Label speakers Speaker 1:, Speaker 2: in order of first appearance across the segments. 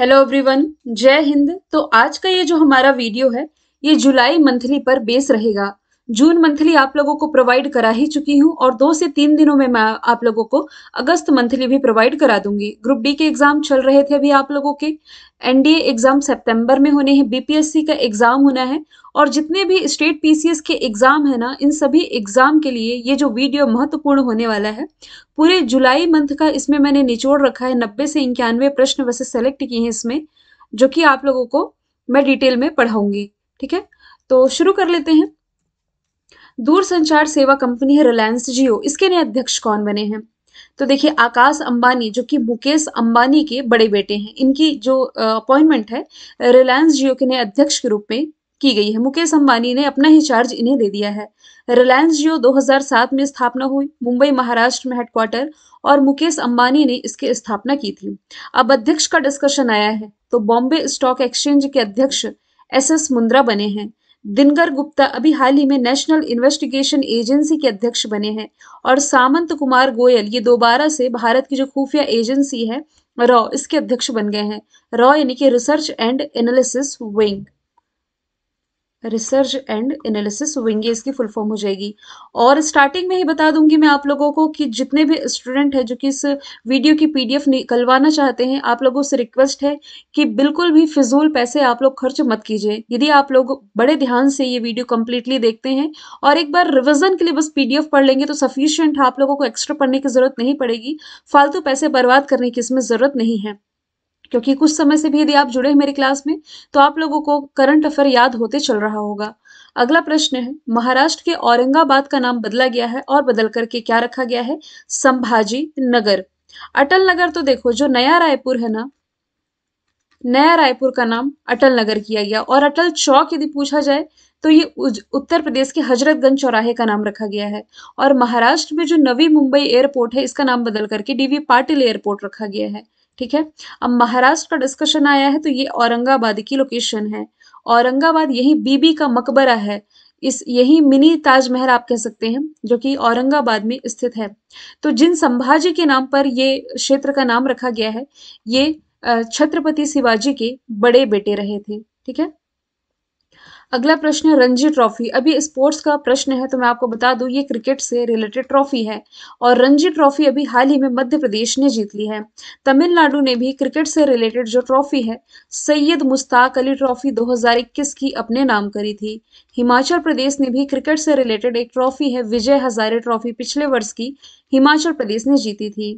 Speaker 1: Hello everyone जय हिंद तो आज का ये जो हमारा वीडियो है ये जुलाई मंथली पर बेस रहेगा जून मंथली आप लोगों को प्रोवाइड करा ही चुकी हूँ और दो से तीन दिनों में मैं आप लोगों को अगस्त मंथली भी प्रोवाइड करा दूंगी ग्रुप डी के एग्जाम चल रहे थे अभी आप लोगों के एनडीए एग्जाम सितंबर में होने हैं बीपीएससी का एग्जाम होना है और जितने भी स्टेट पीसीएस के एग्जाम है ना इन सभी एग्जाम के लिए ये जो वीडियो महत्वपूर्ण होने वाला है पूरे जुलाई मंथ का इसमें मैंने निचोड़ रखा है नब्बे से इक्यानवे प्रश्न वैसे सेलेक्ट किए हैं इसमें जो कि आप लोगों को मैं डिटेल में पढ़ाऊंगी ठीक है तो शुरू कर लेते हैं दूर संचार सेवा कंपनी है रिलायंस जियो इसके नए अध्यक्ष कौन बने हैं तो देखिए आकाश अंबानी जो कि मुकेश अंबानी के बड़े बेटे हैं इनकी जो अपॉइंटमेंट है रिलायंस जियो के नए अध्यक्ष के रूप में की गई है मुकेश अंबानी ने अपना ही चार्ज इन्हें दे दिया है रिलायंस जियो 2007 में स्थापना हुई मुंबई महाराष्ट्र में हेडक्वार्टर और मुकेश अंबानी ने इसकी स्थापना की थी अब अध्यक्ष का डिस्कशन आया है तो बॉम्बे स्टॉक एक्सचेंज के अध्यक्ष एस एस मुंद्रा बने हैं दिनकर गुप्ता अभी हाल ही में नेशनल इन्वेस्टिगेशन एजेंसी के अध्यक्ष बने हैं और सामंत कुमार गोयल ये दोबारा से भारत की जो खुफिया एजेंसी है रॉ इसके अध्यक्ष बन गए हैं रॉ यानी कि research and analysis wing research and analysis wing ये इसकी फुल फॉर्म हो जाएगी और स्टार्टिंग में ही बता दूंगी मैं आप लोगों को कि जितने भी स्टूडेंट हैं जो कि इस वीडियो की पीडीएफ निकलवाना चाहते हैं आप लोगों से रिक्वेस्ट है कि बिल्कुल भी फिजूल पैसे आप लोग खर्च मत कीजिए यदि आप लोग बड़े ध्यान से ये वीडियो कम्प्लीटली देखते हैं और एक बार रिविजन के लिए बस पी पढ़ लेंगे तो सफिशियंट आप लोगों को एक्स्ट्रा पढ़ने की ज़रूरत नहीं पड़ेगी फालतू पैसे बर्बाद करने की इसमें ज़रूरत नहीं है क्योंकि कुछ समय से भी यदि आप जुड़े हैं मेरी क्लास में तो आप लोगों को करंट अफेयर याद होते चल रहा होगा अगला प्रश्न है महाराष्ट्र के औरंगाबाद का नाम बदला गया है और बदल करके क्या रखा गया है संभाजी नगर अटल नगर तो देखो जो नया रायपुर है ना नया रायपुर का नाम अटल नगर किया गया और अटल चौक यदि पूछा जाए तो ये उत्तर प्रदेश के हजरतगंज चौराहे का नाम रखा गया है और महाराष्ट्र में जो नवी मुंबई एयरपोर्ट है इसका नाम बदल करके डीवी पाटिल एयरपोर्ट रखा गया है ठीक है अब महाराष्ट्र का डिस्कशन आया है तो ये औरंगाबाद की लोकेशन है औरंगाबाद यही बीबी का मकबरा है इस यही मिनी ताजमहल आप कह सकते हैं जो कि औरंगाबाद में स्थित है तो जिन संभाजी के नाम पर ये क्षेत्र का नाम रखा गया है ये छत्रपति शिवाजी के बड़े बेटे रहे थे ठीक है अगला प्रश्न है रणजी ट्रॉफी अभी स्पोर्ट्स का प्रश्न है तो मैं आपको बता दूं ये क्रिकेट से रिलेटेड ट्रॉफी है और रणजी ट्रॉफी अभी हाल ही में मध्य प्रदेश ने जीत ली है तमिलनाडु ने भी क्रिकेट से रिलेटेड जो ट्रॉफी है सैयद मुश्ताक अली ट्रॉफी 2021 की अपने नाम करी थी हिमाचल प्रदेश ने भी क्रिकेट से रिलेटेड एक ट्रॉफी है विजय हजारे ट्रॉफी पिछले वर्ष की हिमाचल प्रदेश ने जीती थी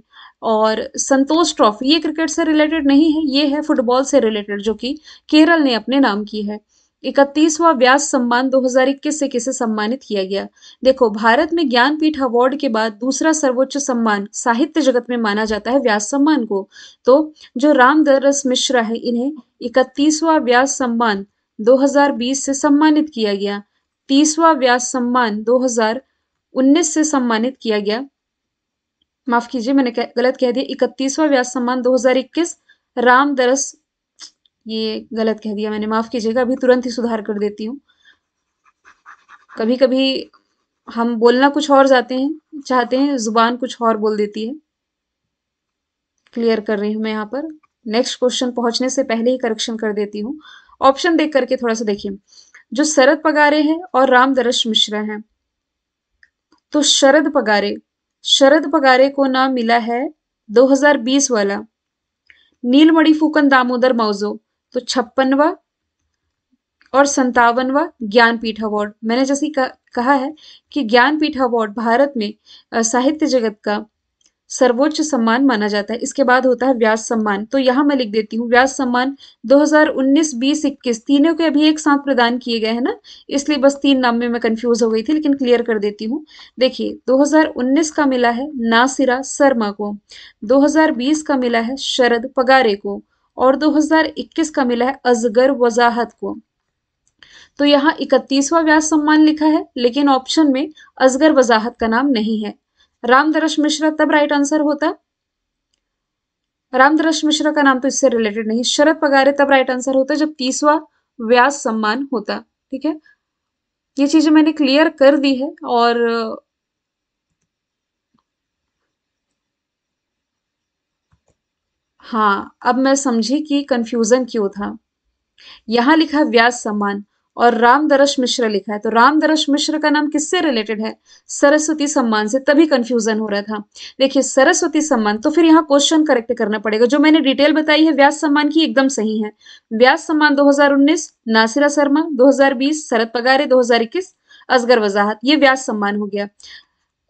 Speaker 1: और संतोष ट्रॉफी ये क्रिकेट से रिलेटेड नहीं है ये है फुटबॉल से रिलेटेड जो कि केरल ने अपने नाम की है इकतीसवां व्यास सम्मान 2021 से किसे सम्मानित किया गया देखो भारत में ज्ञानपीठ अवार्ड के बाद दूसरा सर्वोच्च सम्मान साहित्य जगत में माना जाता है व्यास सम्मान को तो जो रामदरस मिश्रा है इन्हें इकतीसवा व्यास सम्मान 2020 से सम्मानित किया गया तीसवा व्यास सम्मान 2019 से सम्मानित किया गया माफ कीजिए मैंने गलत कह दिया इकतीसवां व्यास सम्मान 2021 रामदरस ये गलत कह दिया मैंने माफ़ कीजिएगा अभी तुरंत ही सुधार कर देती हूँ कभी कभी हम बोलना कुछ और जाते हैं चाहते हैं ज़ुबान कुछ और बोल देती है क्लियर कर रही हूँ मैं यहाँ पर नेक्स्ट क्वेश्चन पहुंचने से पहले ही करेक्शन कर देती हूँ ऑप्शन देख करके थोड़ा सा देखिए जो शरद पगारे हैं और रामदरश मिश्रा हैं तो शरद पगारे शरद पगारे को नाम मिला है 2020 वाला नीलमणि फूकन दामोदर मौजो तो छप्पनवा और संतावनवा ज्ञानपीठ अवार्ड मैंने जैसे कहा है कि ज्ञानपीठ अवार्ड भारत में साहित्य जगत का सर्वोच्च सम्मान माना जाता है इसके बाद होता है व्यास सम्मान तो यहाँ मैं लिख देती हूँ व्यास सम्मान 2019 20 21 तीनों के अभी एक साथ प्रदान किए गए हैं ना इसलिए बस तीन नाम में मैं कंफ्यूज हो गई थी लेकिन क्लियर कर देती हूँ देखिए 2019 का मिला है नासिरा शर्मा को 2020 का मिला है शरद पगारे को और 2021 का मिला है अजगर वजाहत को तो यहाँ इकतीसवा व्यास सम्मान लिखा है लेकिन ऑप्शन में अजगर वजाहत का नाम नहीं है रामदर्श मिश्रा तब राइट आंसर होता रामदरश मिश्रा का नाम तो इससे रिलेटेड नहीं शरद पगारे तब राइट आंसर होता जब तीसवा व्यास सम्मान होता ठीक है ये चीजें मैंने क्लियर कर दी है और हाँ अब मैं समझी कि कंफ्यूजन क्यों था यहाँ लिखा व्यास सम्मान और रामदर्श मिश्र लिखा है तो रामदरश मिश्र का नाम किससे रिलेटेड है सरस्वती सम्मान से तभी कंफ्यूजन हो रहा था देखिए सरस्वती सम्मान तो फिर यहाँ क्वेश्चन करेक्ट करना पड़ेगा जो मैंने डिटेल बताई है व्यास सम्मान की एकदम सही है व्यास सम्मान 2019 नासिरा शर्मा 2020 शरद पगारे 2021 असगर वजाहत ये व्यास सम्मान हो गया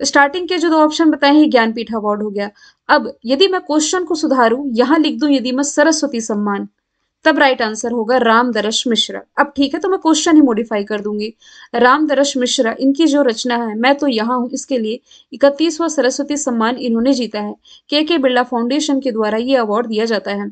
Speaker 1: स्टार्टिंग के जो दो ऑप्शन बताए हैं ज्ञानपीठ अवार्ड हो गया अब यदि मैं क्वेश्चन को सुधारू यहाँ लिख दू यदि मैं सरस्वती सम्मान तब राइट आंसर होगा राम दरश मिश्रा अब ठीक है तो मैं क्वेश्चन ही मॉडिफाई कर दूंगी राम दरश मिश्रा इनकी जो रचना है मैं तो यहाँ हूँ इसके लिए इकतीसवां सरस्वती सम्मान इन्होंने जीता है के के बिरला फाउंडेशन के द्वारा ये अवार्ड दिया जाता है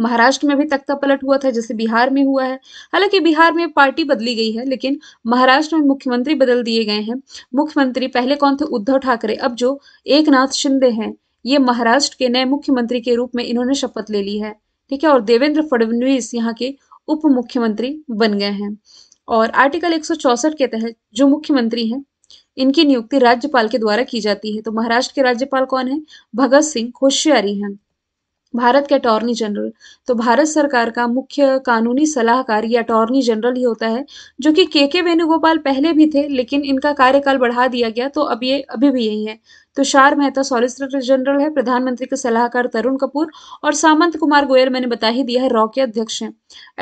Speaker 1: महाराष्ट्र में भी तख्ता पलट हुआ था जैसे बिहार में हुआ है हालांकि बिहार में पार्टी बदली गई है लेकिन महाराष्ट्र में मुख्यमंत्री बदल दिए गए हैं मुख्यमंत्री पहले कौन थे उद्धव ठाकरे अब जो एक नाथ शिंदे हैं ये महाराष्ट्र के नए मुख्यमंत्री के रूप में इन्होंने शपथ ले ली है ठीक है और देवेंद्र फडणवीस यहाँ के उप मुख्यमंत्री बन गए हैं और आर्टिकल एक के तहत जो मुख्यमंत्री हैं इनकी नियुक्ति राज्यपाल के द्वारा की जाती है तो महाराष्ट्र के राज्यपाल कौन है भगत सिंह कोश्यारी हैं भारत के अटॉर्नी जनरल तो भारत सरकार का मुख्य कानूनी सलाहकार या अटॉर्नी जनरल ही होता है जो कि के के वेणुगोपाल पहले भी थे लेकिन इनका कार्यकाल बढ़ा दिया गया तो अब ये अभी भी यही है तुषार तो मेहता सॉलिसिटर जनरल है प्रधानमंत्री के सलाहकार तरुण कपूर और सामंत कुमार गोयल मैंने बता ही दिया है रॉ के अध्यक्ष हैं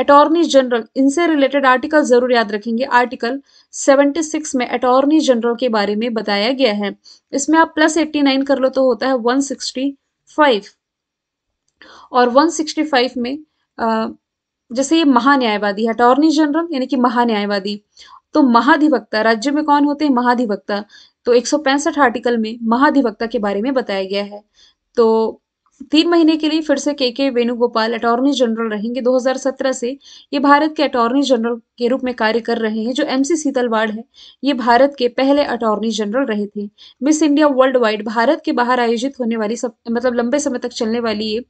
Speaker 1: अटॉर्नी जनरल इनसे रिलेटेड आर्टिकल जरूर याद रखेंगे आर्टिकल 76 में अटॉर्नी जनरल के बारे में बताया गया है इसमें आप प्लस 89 कर लो तो होता है 165 और 165 में जैसे ये महान्यायवादी है अटॉर्नी जनरल यानी कि महान्यायवादी तो महाधिवक्ता राज्य में कौन होते हैं महाधिवक्ता तो एक आर्टिकल में महाधिवक्ता के बारे में बताया गया है तो तीन महीने के लिए फिर से के के वेणुगोपाल अटॉर्नी जनरल रहेंगे 2017 से ये भारत के अटॉर्नी जनरल के रूप में कार्य कर रहे हैं जो एम सी सीतलवाड़ है ये भारत के पहले अटॉर्नी जनरल रहे थे Miss India world worldwide Bharat के बाहर आयोजित होने वाली सब मतलब लंबे समय तक चलने वाली ये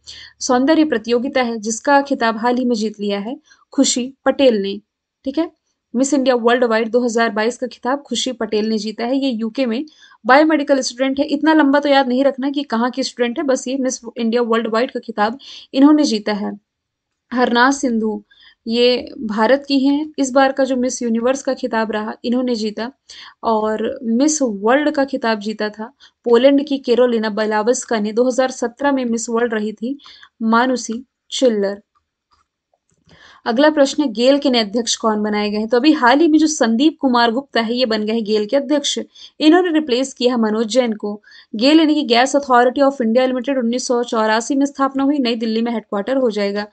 Speaker 1: सौंदर्य प्रतियोगिता है जिसका खिताब हाल ही में जीत लिया है खुशी पटेल ने ठीक है मिस इंडिया वर्ल्ड वाइड दो का खिताब खुशी पटेल ने जीता है ये यूके में बायोमेडिकल स्टूडेंट है इतना लंबा तो याद नहीं रखना कि कहाँ की स्टूडेंट है बस ये मिस इंडिया वर्ल्ड वाइड का खिताब इन्होंने जीता है हरनाज सिंधु ये भारत की हैं इस बार का जो मिस यूनिवर्स का खिताब रहा इन्होंने जीता और मिस वर्ल्ड का खिताब जीता था पोलैंड की केरोलिना बलावस्का ने 2017 में मिस वर्ल्ड रही थी मानुसी चिल्लर अगला प्रश्न गेल के नए अध्यक्ष कौन बनाए गए हैं तो अभी हाल ही में जो संदीप कुमार गुप्ता है ये बन गए हैं गेल के अध्यक्ष इन्होंने रिप्लेस किया मनोज जैन को गेल यानी कि Gas Authority of India Limited उन्नीस में स्थापना हुई नई दिल्ली में हेडक्वार्टर हो जाएगा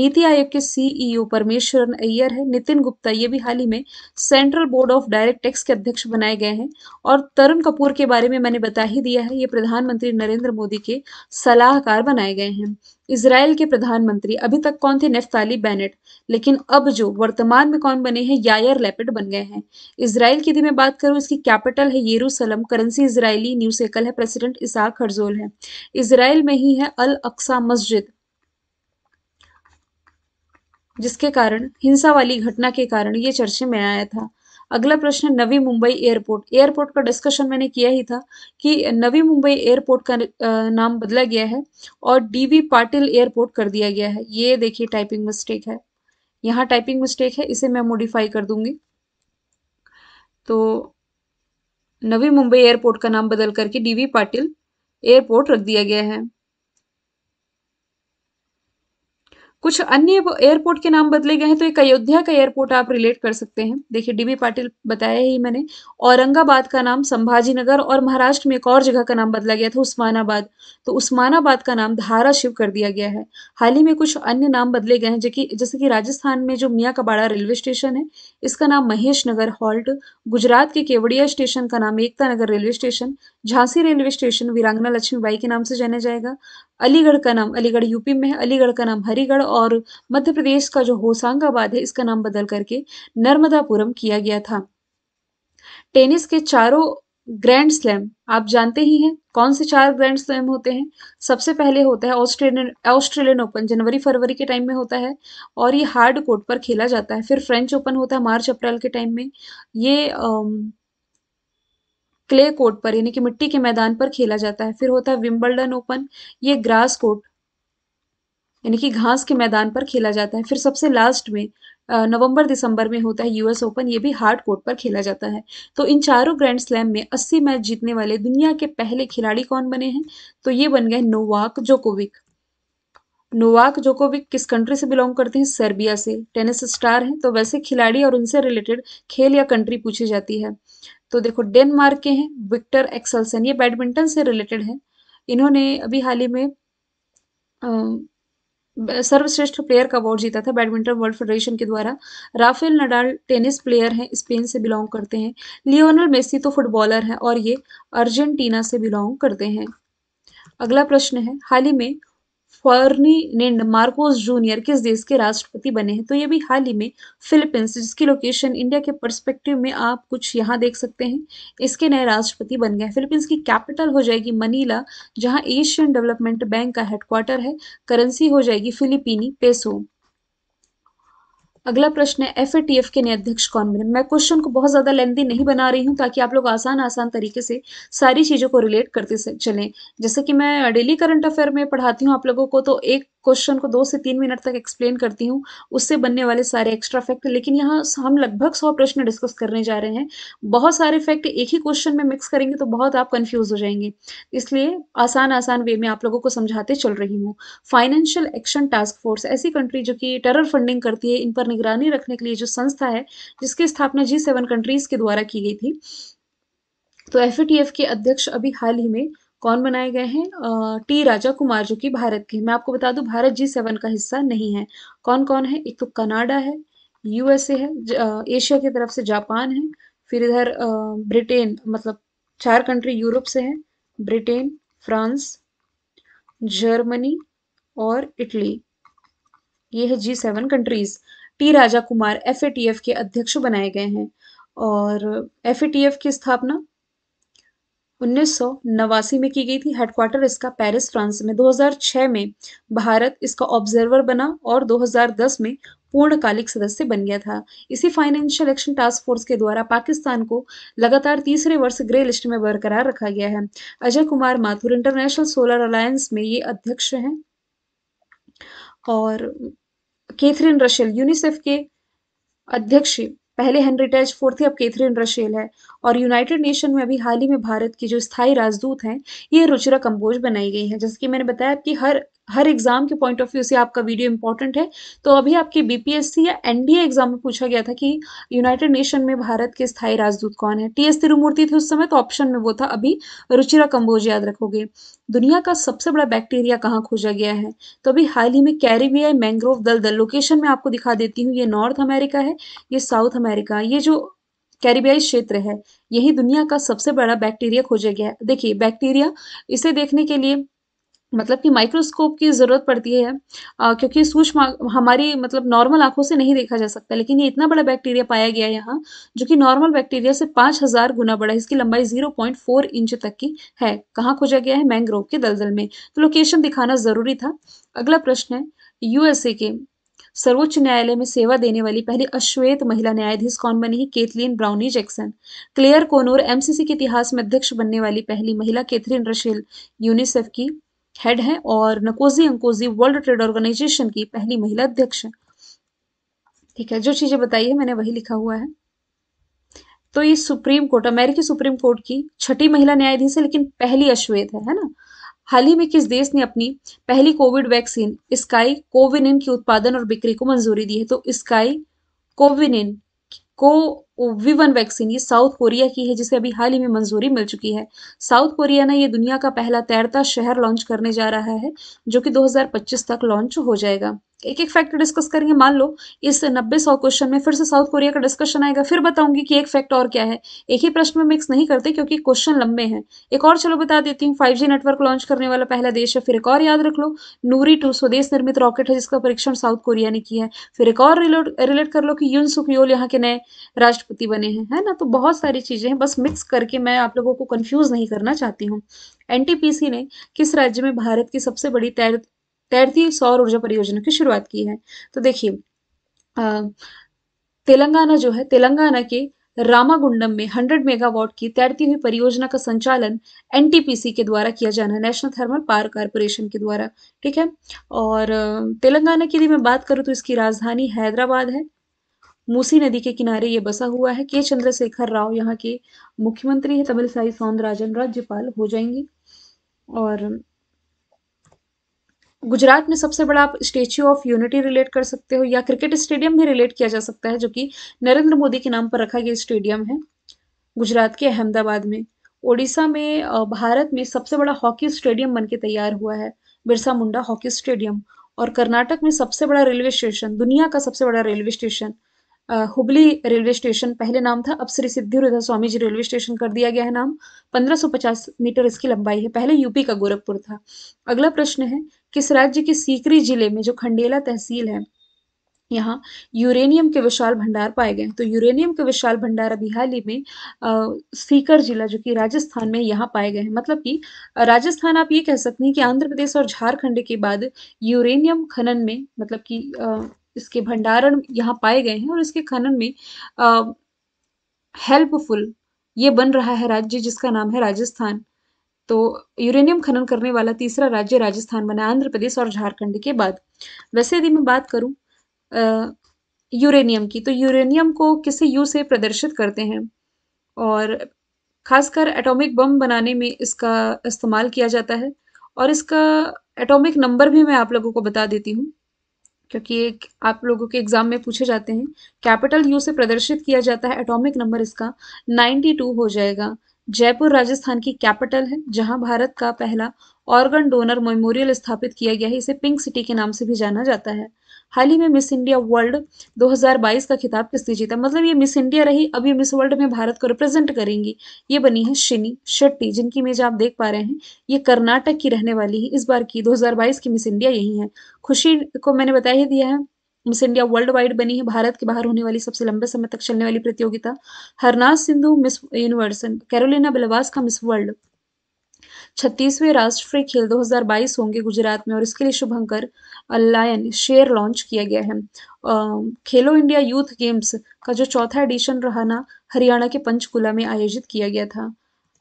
Speaker 1: नीति आयोग के सीईओ e परमेश्वर अय्यर है नितिन गुप्ता ये भी हाल ही में central board of direct tax के अध्यक्ष बनाए गए हैं और तरुण कपूर के बारे में मैंने बता ही दिया है ये प्रधानमंत्री नरेंद्र मोदी के सलाहकार बनाए गए हैं इसराइल के प्रधानमंत्री अभी तक कौन थे नेफ्ताली बैनेट लेकिन अब जो वर्तमान में कौन बने हैं यायर लेपिड बन गए हैं इसराइल की यदि मैं बात करूं इसकी कैपिटल है Jerusalem currency Israeli new shekel है प्रेसिडेंट इसहाक हरजोल है इसराइल में ही है अल अक्सा मस्जिद जिसके कारण हिंसा वाली घटना के कारण ये चर्चे में आया था अगला प्रश्न नवी मुंबई एयरपोर्ट एयरपोर्ट का डिस्कशन मैंने किया ही था कि नवी मुंबई एयरपोर्ट का नाम बदला गया है और डीवी पाटिल एयरपोर्ट कर दिया गया है ये देखिए टाइपिंग मिस्टेक है यहाँ टाइपिंग मिस्टेक है इसे मैं मॉडिफाई कर दूंगी तो नवी मुंबई एयरपोर्ट का नाम बदल करके डीवी पाटिल एयरपोर्ट रख दिया गया है कुछ अन्य एयरपोर्ट के नाम बदले गए हैं तो एक अयोध्या का एयरपोर्ट आप रिलेट कर सकते हैं देखिए डीबी पाटिल बताया ही मैंने औरंगाबाद का नाम संभाजी नगर और महाराष्ट्र में एक और जगह का नाम बदला गया था उस्मानाबाद तो उस्मानाबाद का नाम धारा शिव कर दिया गया है हाल ही में कुछ अन्य नाम बदले गए हैं जैसे कि जैसे कि राजस्थान में जो मियाँ कबाड़ा रेलवे स्टेशन है इसका नाम महेश नगर हॉल्ट गुजरात के केवड़िया स्टेशन का नाम Ekta Nagar railway station Jhansi railway station Veerangana Laxmibai के नाम से जाना जाएगा अलीगढ़ का नाम अलीगढ़ यूपी में है अलीगढ़ का नाम हरिगढ़ और मध्य प्रदेश का जो होशंगाबाद है इसका नाम बदल करके नर्मदापुरम किया गया था टेनिस के चारों ग्रैंड स्लैम आप जानते ही हैं कौन से चार ग्रैंड स्लैम होते हैं सबसे पहले होता है ऑस्ट्रेलियन ऑस्ट्रेलियन ओपन जनवरी फरवरी के टाइम में होता है और ये हार्ड कोर्ट पर खेला जाता है फिर फ्रेंच ओपन होता है मार्च अप्रैल के टाइम में ये क्ले कोर्ट पर यानी कि मिट्टी के मैदान पर खेला जाता है फिर होता है विम्बलडन ओपन ये ग्रास कोर्ट यानी कि घास के मैदान पर खेला जाता है फिर सबसे लास्ट में नवंबर दिसंबर में होता है यूएस ओपन ये भी हार्ड कोर्ट पर खेला जाता है तो इन चारों ग्रैंड स्लैम में 80 मैच जीतने वाले दुनिया के पहले खिलाड़ी कौन बने हैं तो ये बन गए नोवाक जोकोविक नोवाक जोकोविक किस कंट्री से बिलोंग करते हैं सर्बिया से टेनिस स्टार हैं तो वैसे खिलाड़ी और उनसे रिलेटेड खेल या कंट्री पूछी जाती है तो देखो डेनमार्क के हैं विक्टर एक्सलसन ये बैडमिंटन से रिलेटेड है इन्होंने अभी हाल ही में सर्वश्रेष्ठ प्लेयर का अवार्ड जीता था बैडमिंटन वर्ल्ड फेडरेशन के द्वारा राफेल नडाल टेनिस प्लेयर हैं स्पेन से बिलोंग करते हैं लियोनल मेसी तो फुटबॉलर हैं और ये अर्जेंटीना से बिलोंग करते हैं अगला प्रश्न है हाल ही में नेंड मार्कोस जूनियर किस देश के राष्ट्रपति बने हैं तो ये भी हाल ही में फिलीपींस जिसकी लोकेशन इंडिया के पर्सपेक्टिव में आप कुछ यहाँ देख सकते हैं इसके नए राष्ट्रपति बन गए फिलीपींस की कैपिटल हो जाएगी मनीला जहाँ एशियन डेवलपमेंट बैंक का हेडक्वार्टर है करेंसी हो जाएगी फिलिपीनी पेसो अगला प्रश्न है एफ एफ के नए अध्यक्ष कौन बने मैं क्वेश्चन को बहुत ज़्यादा लेंदी नहीं बना रही हूँ ताकि आप लोग आसान आसान तरीके से सारी चीज़ों को रिलेट करते चलें जैसे कि मैं डेली करंट अफेयर में पढ़ाती हूँ आप लोगों को तो एक क्वेश्चन को दो से तीन मिनट तक एक्सप्लेन करती हूँ उससे बनने वाले सारे एक्स्ट्रा फैक्ट लेकिन यहाँ हम लगभग सौ प्रश्न डिस्कस करने जा रहे हैं बहुत सारे फैक्ट एक ही क्वेश्चन में मिक्स करेंगे तो बहुत आप कन्फ्यूज हो जाएंगे इसलिए आसान आसान वे में आप लोगों को समझाते चल रही हूँ फाइनेंशियल एक्शन टास्क फोर्स ऐसी कंट्री जो कि टेरर फंडिंग करती है इन पर निगरानी रखने के लिए जो संस्था है जिसकी स्थापना जी कंट्रीज के द्वारा की गई थी तो एफ के अध्यक्ष अभी हाल ही में कौन बनाए गए हैं टी राजा कुमार जो कि भारत के मैं आपको बता दूं भारत जी सेवन का हिस्सा नहीं है कौन कौन है एक तो कनाडा है यूएसए है एशिया की तरफ से जापान है फिर इधर ब्रिटेन मतलब चार कंट्री यूरोप से हैं ब्रिटेन फ्रांस जर्मनी और इटली ये है G seven countries T Raja Kumar F के अध्यक्ष बनाए गए हैं और एफ की स्थापना 1989 में की गई थी हेडक्वार्टर इसका पेरिस फ्रांस में 2006 में भारत इसका ऑब्जर्वर बना और 2010 में पूर्णकालिक सदस्य बन गया था इसी फाइनेंशियल एक्शन टास्क फोर्स के द्वारा पाकिस्तान को लगातार तीसरे वर्ष ग्रे लिस्ट में बरकरार रखा गया है Ajay Kumar Mathur International Solar Alliance में ये अध्यक्ष हैं और केथरीन रशेल यूनिसेफ के अध्यक्ष पहले हेनरी टैच फोर्थ अब केथरीन रशेल है और यूनाइटेड नेशन में अभी हाल ही में भारत की जो स्थायी राजदूत हैं ये रुचिरा कंबोज बनाई गई हैं जैसे कि मैंने बताया कि हर हर एग्जाम के पॉइंट ऑफ व्यू से आपका वीडियो इंपॉर्टेंट है तो अभी आपके बीपीएससी या एनडीए एग्जाम में पूछा गया था कि यूनाइटेड नेशन में भारत के स्थायी राजदूत कौन है टी एस तिरुमूर्ति थे उस समय तो ऑप्शन में वो था अभी रुचिरा कंबोज याद रखोगे दुनिया का सबसे बड़ा बैक्टीरिया कहाँ खोजा गया है तो अभी हाल ही में कैरिबियाई मैंग्रोव दल दल लोकेशन में आपको दिखा देती हूँ ये नॉर्थ अमेरिका है ये साउथ अमेरिका ये जो कैरिबियाई क्षेत्र है यही दुनिया का सबसे बड़ा बैक्टीरिया खोजा गया है देखिए बैक्टीरिया इसे देखने के लिए मतलब कि माइक्रोस्कोप की ज़रूरत पड़ती है आ, क्योंकि सूक्ष्म हमारी मतलब नॉर्मल आंखों से नहीं देखा जा सकता लेकिन ये इतना बड़ा बैक्टीरिया पाया गया है यहाँ जो कि नॉर्मल बैक्टीरिया से पाँच हज़ार गुना बड़ा इसकी लंबाई जीरो पॉइंट फोर इंच तक की है कहाँ खोजा गया है मैंग्रोव के दलदल में तो लोकेशन दिखाना ज़रूरी था अगला प्रश्न है यूएसए के सर्वोच्च न्यायालय में सेवा देने वाली पहली अश्वेत महिला न्यायाधीश कौन बनी है Ketanji Brown Jackson Clare Connor MCC के इतिहास में अध्यक्ष बनने वाली पहली महिला केथरीन रशेल यूनिसेफ की हेड है और नकोजी अंकोजी वर्ल्ड ट्रेड ऑर्गेनाइजेशन की पहली महिला अध्यक्ष है ठीक है जो चीजें बताई है मैंने वही लिखा हुआ है तो ये सुप्रीम कोर्ट अमेरिकी सुप्रीम कोर्ट की छठी महिला न्यायाधीश है लेकिन पहली अश्वेत है है ना हाल ही में किस देश ने अपनी पहली कोविड वैक्सीन स्काई कोविन के उत्पादन और बिक्री को मंजूरी दी है तो स्काई कोविन को विवन वैक्सीन ये साउथ कोरिया की है जिसे अभी हाल ही में मंजूरी मिल चुकी है साउथ कोरिया ने ये दुनिया का पहला तैरता शहर लॉन्च करने जा रहा है जो कि 2025 तक लॉन्च हो जाएगा एक एक फैक्ट डिस्कस करेंगे मान लो इस नब्बे सौ क्वेश्चन में फिर से साउथ कोरिया का डिस्कशन आएगा फिर बताऊंगी कि एक फैक्ट और क्या है एक ही प्रश्न में मिक्स नहीं करते क्योंकि क्वेश्चन लंबे हैं एक और चलो बता देती हूँ फाइव नेटवर्क लॉन्च करने वाला पहला देश है फिर एक और याद रख लो नूरी टू स्वदेश निर्मित रॉकेट है जिसका परीक्षण साउथ कोरिया ने किया है फिर एक और रिलेट कर लो कि यून सुखयोल यहाँ के नए राष्ट्रपति बने हैं है ना तो बहुत सारी चीज़ें हैं बस मिक्स करके मैं आप लोगों को कन्फ्यूज़ नहीं करना चाहती हूँ एनटीपीसी ने किस राज्य में भारत की सबसे बड़ी तैरती सौर ऊर्जा परियोजना की शुरुआत की है तो देखिए तेलंगाना जो है तेलंगाना के रामागुंडम में 100 मेगावाट की तैरती हुई परियोजना का संचालन एनटीपीसी के द्वारा किया जाना है नेशनल थर्मल पावर कारपोरेशन के द्वारा ठीक है और तेलंगाना की यदि मैं बात करूँ तो इसकी राजधानी हैदराबाद है मूसी नदी के किनारे ये बसा हुआ है के चंद्रशेखर राव यहाँ के मुख्यमंत्री है तमिल साई सौंदराजन राज्यपाल हो जाएंगे और गुजरात में सबसे बड़ा आप स्टेच्यू ऑफ यूनिटी रिलेट कर सकते हो या क्रिकेट स्टेडियम भी रिलेट किया जा सकता है जो कि नरेंद्र मोदी के नाम पर रखा गया स्टेडियम है गुजरात के अहमदाबाद में ओडिशा में भारत में सबसे बड़ा हॉकी स्टेडियम बन के तैयार हुआ है बिरसा मुंडा हॉकी स्टेडियम और कर्नाटक में सबसे बड़ा रेलवे स्टेशन दुनिया का सबसे बड़ा railway station Hubli railway station पहले नाम था अब श्री सिद्धिविधा स्वामी जी रेलवे स्टेशन कर दिया गया है नाम 1550 मीटर इसकी लंबाई है पहले यूपी का गोरखपुर था अगला प्रश्न है किस राज्य के सीकरी जिले में जो खंडेला तहसील है यहाँ यूरेनियम के विशाल भंडार पाए गए तो यूरेनियम के विशाल भंडार अभी हाल ही में आ, सीकर जिला जो कि राजस्थान में यहाँ पाए गए हैं मतलब कि राजस्थान आप ये कह सकते हैं कि आंध्र प्रदेश और झारखंड के बाद यूरेनियम खनन में मतलब कि इसके भंडारण यहाँ पाए गए हैं और इसके खनन में हेल्पफुल ये बन रहा है राज्य जिसका नाम है राजस्थान तो यूरेनियम खनन करने वाला तीसरा राज्य राजस्थान बना आंध्र प्रदेश और झारखंड के बाद वैसे यदि मैं बात करूँ यूरेनियम की तो यूरेनियम को किसी यू से प्रदर्शित करते हैं और खासकर एटॉमिक बम बनाने में इसका इस्तेमाल किया जाता है और इसका एटॉमिक नंबर भी मैं आप लोगों को बता देती हूँ क्योंकि एक आप लोगों के एग्जाम में पूछे जाते हैं कैपिटल यू से प्रदर्शित किया जाता है एटॉमिक नंबर इसका 92 हो जाएगा जयपुर राजस्थान की कैपिटल है जहां भारत का पहला ऑर्गन डोनर मेमोरियल स्थापित किया गया है इसे पिंक सिटी के नाम से भी जाना जाता है हाल ही में मिस इंडिया वर्ल्ड 2022 का खिताब किसने जीता मतलब ये मिस इंडिया रही अब ये मिस वर्ल्ड में भारत को रिप्रेजेंट करेंगी ये बनी है शिनी शेट्टी जिनकी इमेज आप देख पा रहे हैं ये कर्नाटक की रहने वाली है इस बार की 2022 की मिस इंडिया यही है खुशी को मैंने बता ही दिया है मिस इंडिया वर्ल्ड वाइड बनी है भारत के बाहर होने वाली सबसे लंबे समय तक चलने वाली प्रतियोगिता Harnaaz Sandhu Miss Universe Karolina Bielawska का मिस वर्ल्ड छत्तीसवें राष्ट्रीय खेल 2022 होंगे गुजरात में और इसके लिए शुभंकर लायन शेयर लॉन्च किया गया है खेलो इंडिया यूथ गेम्स का जो चौथा एडिशन रहा ना हरियाणा के पंचकुला में आयोजित किया गया था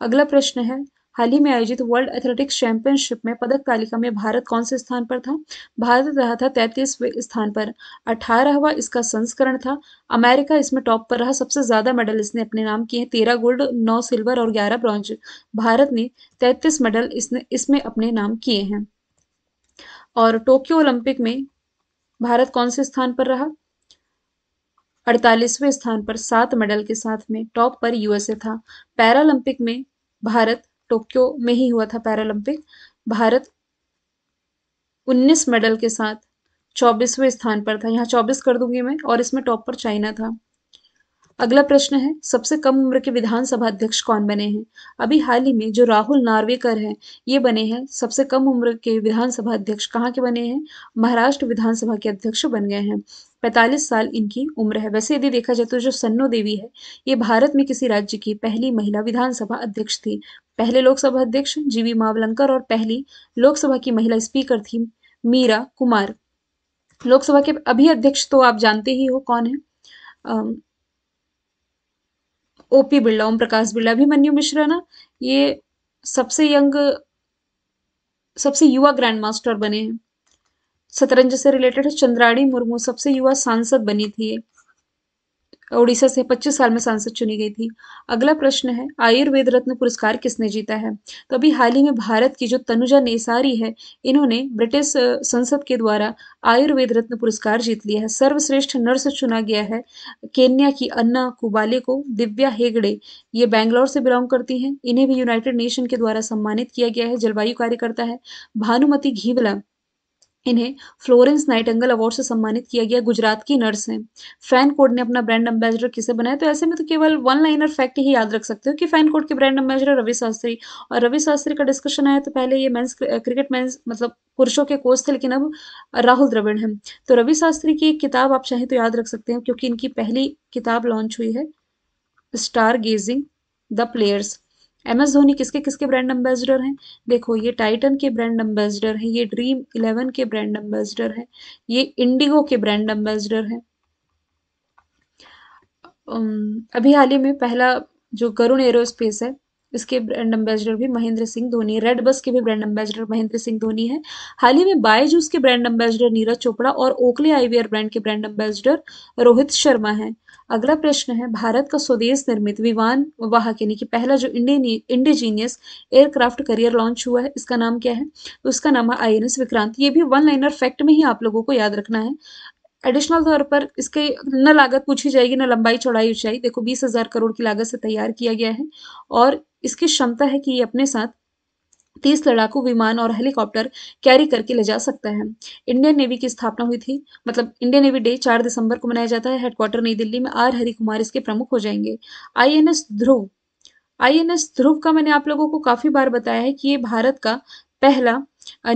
Speaker 1: अगला प्रश्न है हाल ही में आयोजित वर्ल्ड एथलेटिक्स चैंपियनशिप में पदक तालिका में भारत कौन से स्थान पर था भारत रहा था तैतीसवें स्थान पर अठारहवा इसका संस्करण था अमेरिका इसमें टॉप पर रहा सबसे ज्यादा मेडल इसने अपने नाम किए तेरह गोल्ड नौ सिल्वर और ग्यारह ब्रॉन्ज भारत ने तैतीस मेडल इसने इसमें अपने नाम किए हैं और टोक्यो ओलंपिक में भारत कौन से स्थान पर रहा अड़तालीसवें स्थान पर सात मेडल के साथ में टॉप पर यूएसए था पैरालंपिक में भारत टोक्यो में ही हुआ था पैरालंपिक भारत 19 मेडल के साथ 24वें स्थान पर था यहाँ 24 कर दूंगी मैं और इसमें टॉप पर चाइना था अगला प्रश्न है सबसे कम उम्र के विधानसभा अध्यक्ष कौन बने हैं अभी हाल ही में जो राहुल नार्वेकर हैं ये बने हैं सबसे कम उम्र के विधानसभा अध्यक्ष कहाँ के बने हैं महाराष्ट्र विधानसभा के अध्यक्ष बन गए हैं 45 साल इनकी उम्र है वैसे यदि देखा जाए तो जो सन्नो देवी है ये भारत में किसी राज्य की पहली महिला विधानसभा अध्यक्ष थी पहले लोकसभा अध्यक्ष जीवी मावलंकर और पहली लोकसभा की महिला स्पीकर थी मीरा कुमार लोकसभा के अभी अध्यक्ष तो आप जानते ही हो कौन है ओपी बिरला ओम प्रकाश बिरला अभिमन्यु मिश्रा ना ये सबसे यंग सबसे युवा ग्रैंड मास्टर बने हैं शतरंज से रिलेटेड चंद्राणी मुर्मू सबसे युवा सांसद बनी थी उड़ीसा से 25 साल में सांसद चुनी गई थी अगला प्रश्न है आयुर्वेद रत्न पुरस्कार किसने जीता है तो अभी हाल ही में भारत की जो तनुजा नेसारी है इन्होंने ब्रिटिश संसद के द्वारा आयुर्वेद रत्न पुरस्कार जीत लिया है सर्वश्रेष्ठ नर्स चुना गया है केन्या की अन्ना कुबाले को दिव्या हेगड़े ये बैंगलोर से बिलोंग करती हैं इन्हें भी यूनाइटेड नेशन के द्वारा सम्मानित किया गया है जलवायु कार्यकर्ता है भानुमति घीवला इन्हें फ्लोरेंस नाइटेंगल अवार्ड से सम्मानित किया गया गुजरात की नर्स हैं फैन कोड ने अपना ब्रांड एम्बेसडर किसे बनाया तो ऐसे में तो केवल वन लाइनर फैक्ट ही याद रख सकते हो कि फैन कोड के ब्रांड एम्बेसडर रवि शास्त्री और रवि शास्त्री का डिस्कशन आया तो पहले ये मेन्स क्रिकेट मैं मतलब पुरुषों के कोच थे लेकिन अब राहुल द्रविड़ हैं तो रवि शास्त्री की एक किताब आप चाहें तो याद रख सकते हैं क्योंकि इनकी पहली किताब लॉन्च हुई है Stargazing the players M S Dhoni किसके किसके ब्रांड एम्बेसडर हैं देखो ये टाइटन के ब्रांड एम्बेसडर हैं ये ड्रीम इलेवन के ब्रांड एम्बेसडर हैं ये इंडिगो के ब्रांड एम्बेसडर हैं um, अभी हाल ही में पहला जो करुण एरोस्पेस है इसके ब्रांड एम्बेसडर भी महेंद्र सिंह धोनी रेड बस के भी ब्रांड एम्बेसडर महेंद्र सिंह धोनी है हाल ही में बायजूस के ब्रांड एम्बेसडर नीरज चोपड़ा और ओकले आईवीआर ब्रांड के ब्रांड एम्बेसडर रोहित शर्मा है अगला प्रश्न है भारत का स्वदेश निर्मित विमान वाहक यानी कि पहला जो इंडिजीनियस एयरक्राफ्ट करियर लॉन्च हुआ है इसका नाम क्या है तो इसका नाम है आई विक्रांत ये भी वन लाइनर फैक्ट में ही आप लोगों को याद रखना है एडिशनल तौर पर इसके न लागत पूछी जाएगी न लंबाई चौड़ाई ऊंचाई देखो बीस हजार करोड़ की लागत से तैयार किया गया है और इसकी क्षमता है कि ये अपने साथ तीस लड़ाकू विमान और हेलीकॉप्टर कैरी करके ले जा सकता है इंडियन नेवी की स्थापना हुई थी मतलब इंडियन नेवी डे चार दिसंबर को मनाया जाता है हेडक्वार्टर नई दिल्ली में आर हरि कुमार इसके प्रमुख हो जाएंगे आई ध्रुव आई ध्रुव का मैंने आप लोगों को काफी बार बताया है कि ये भारत का पहला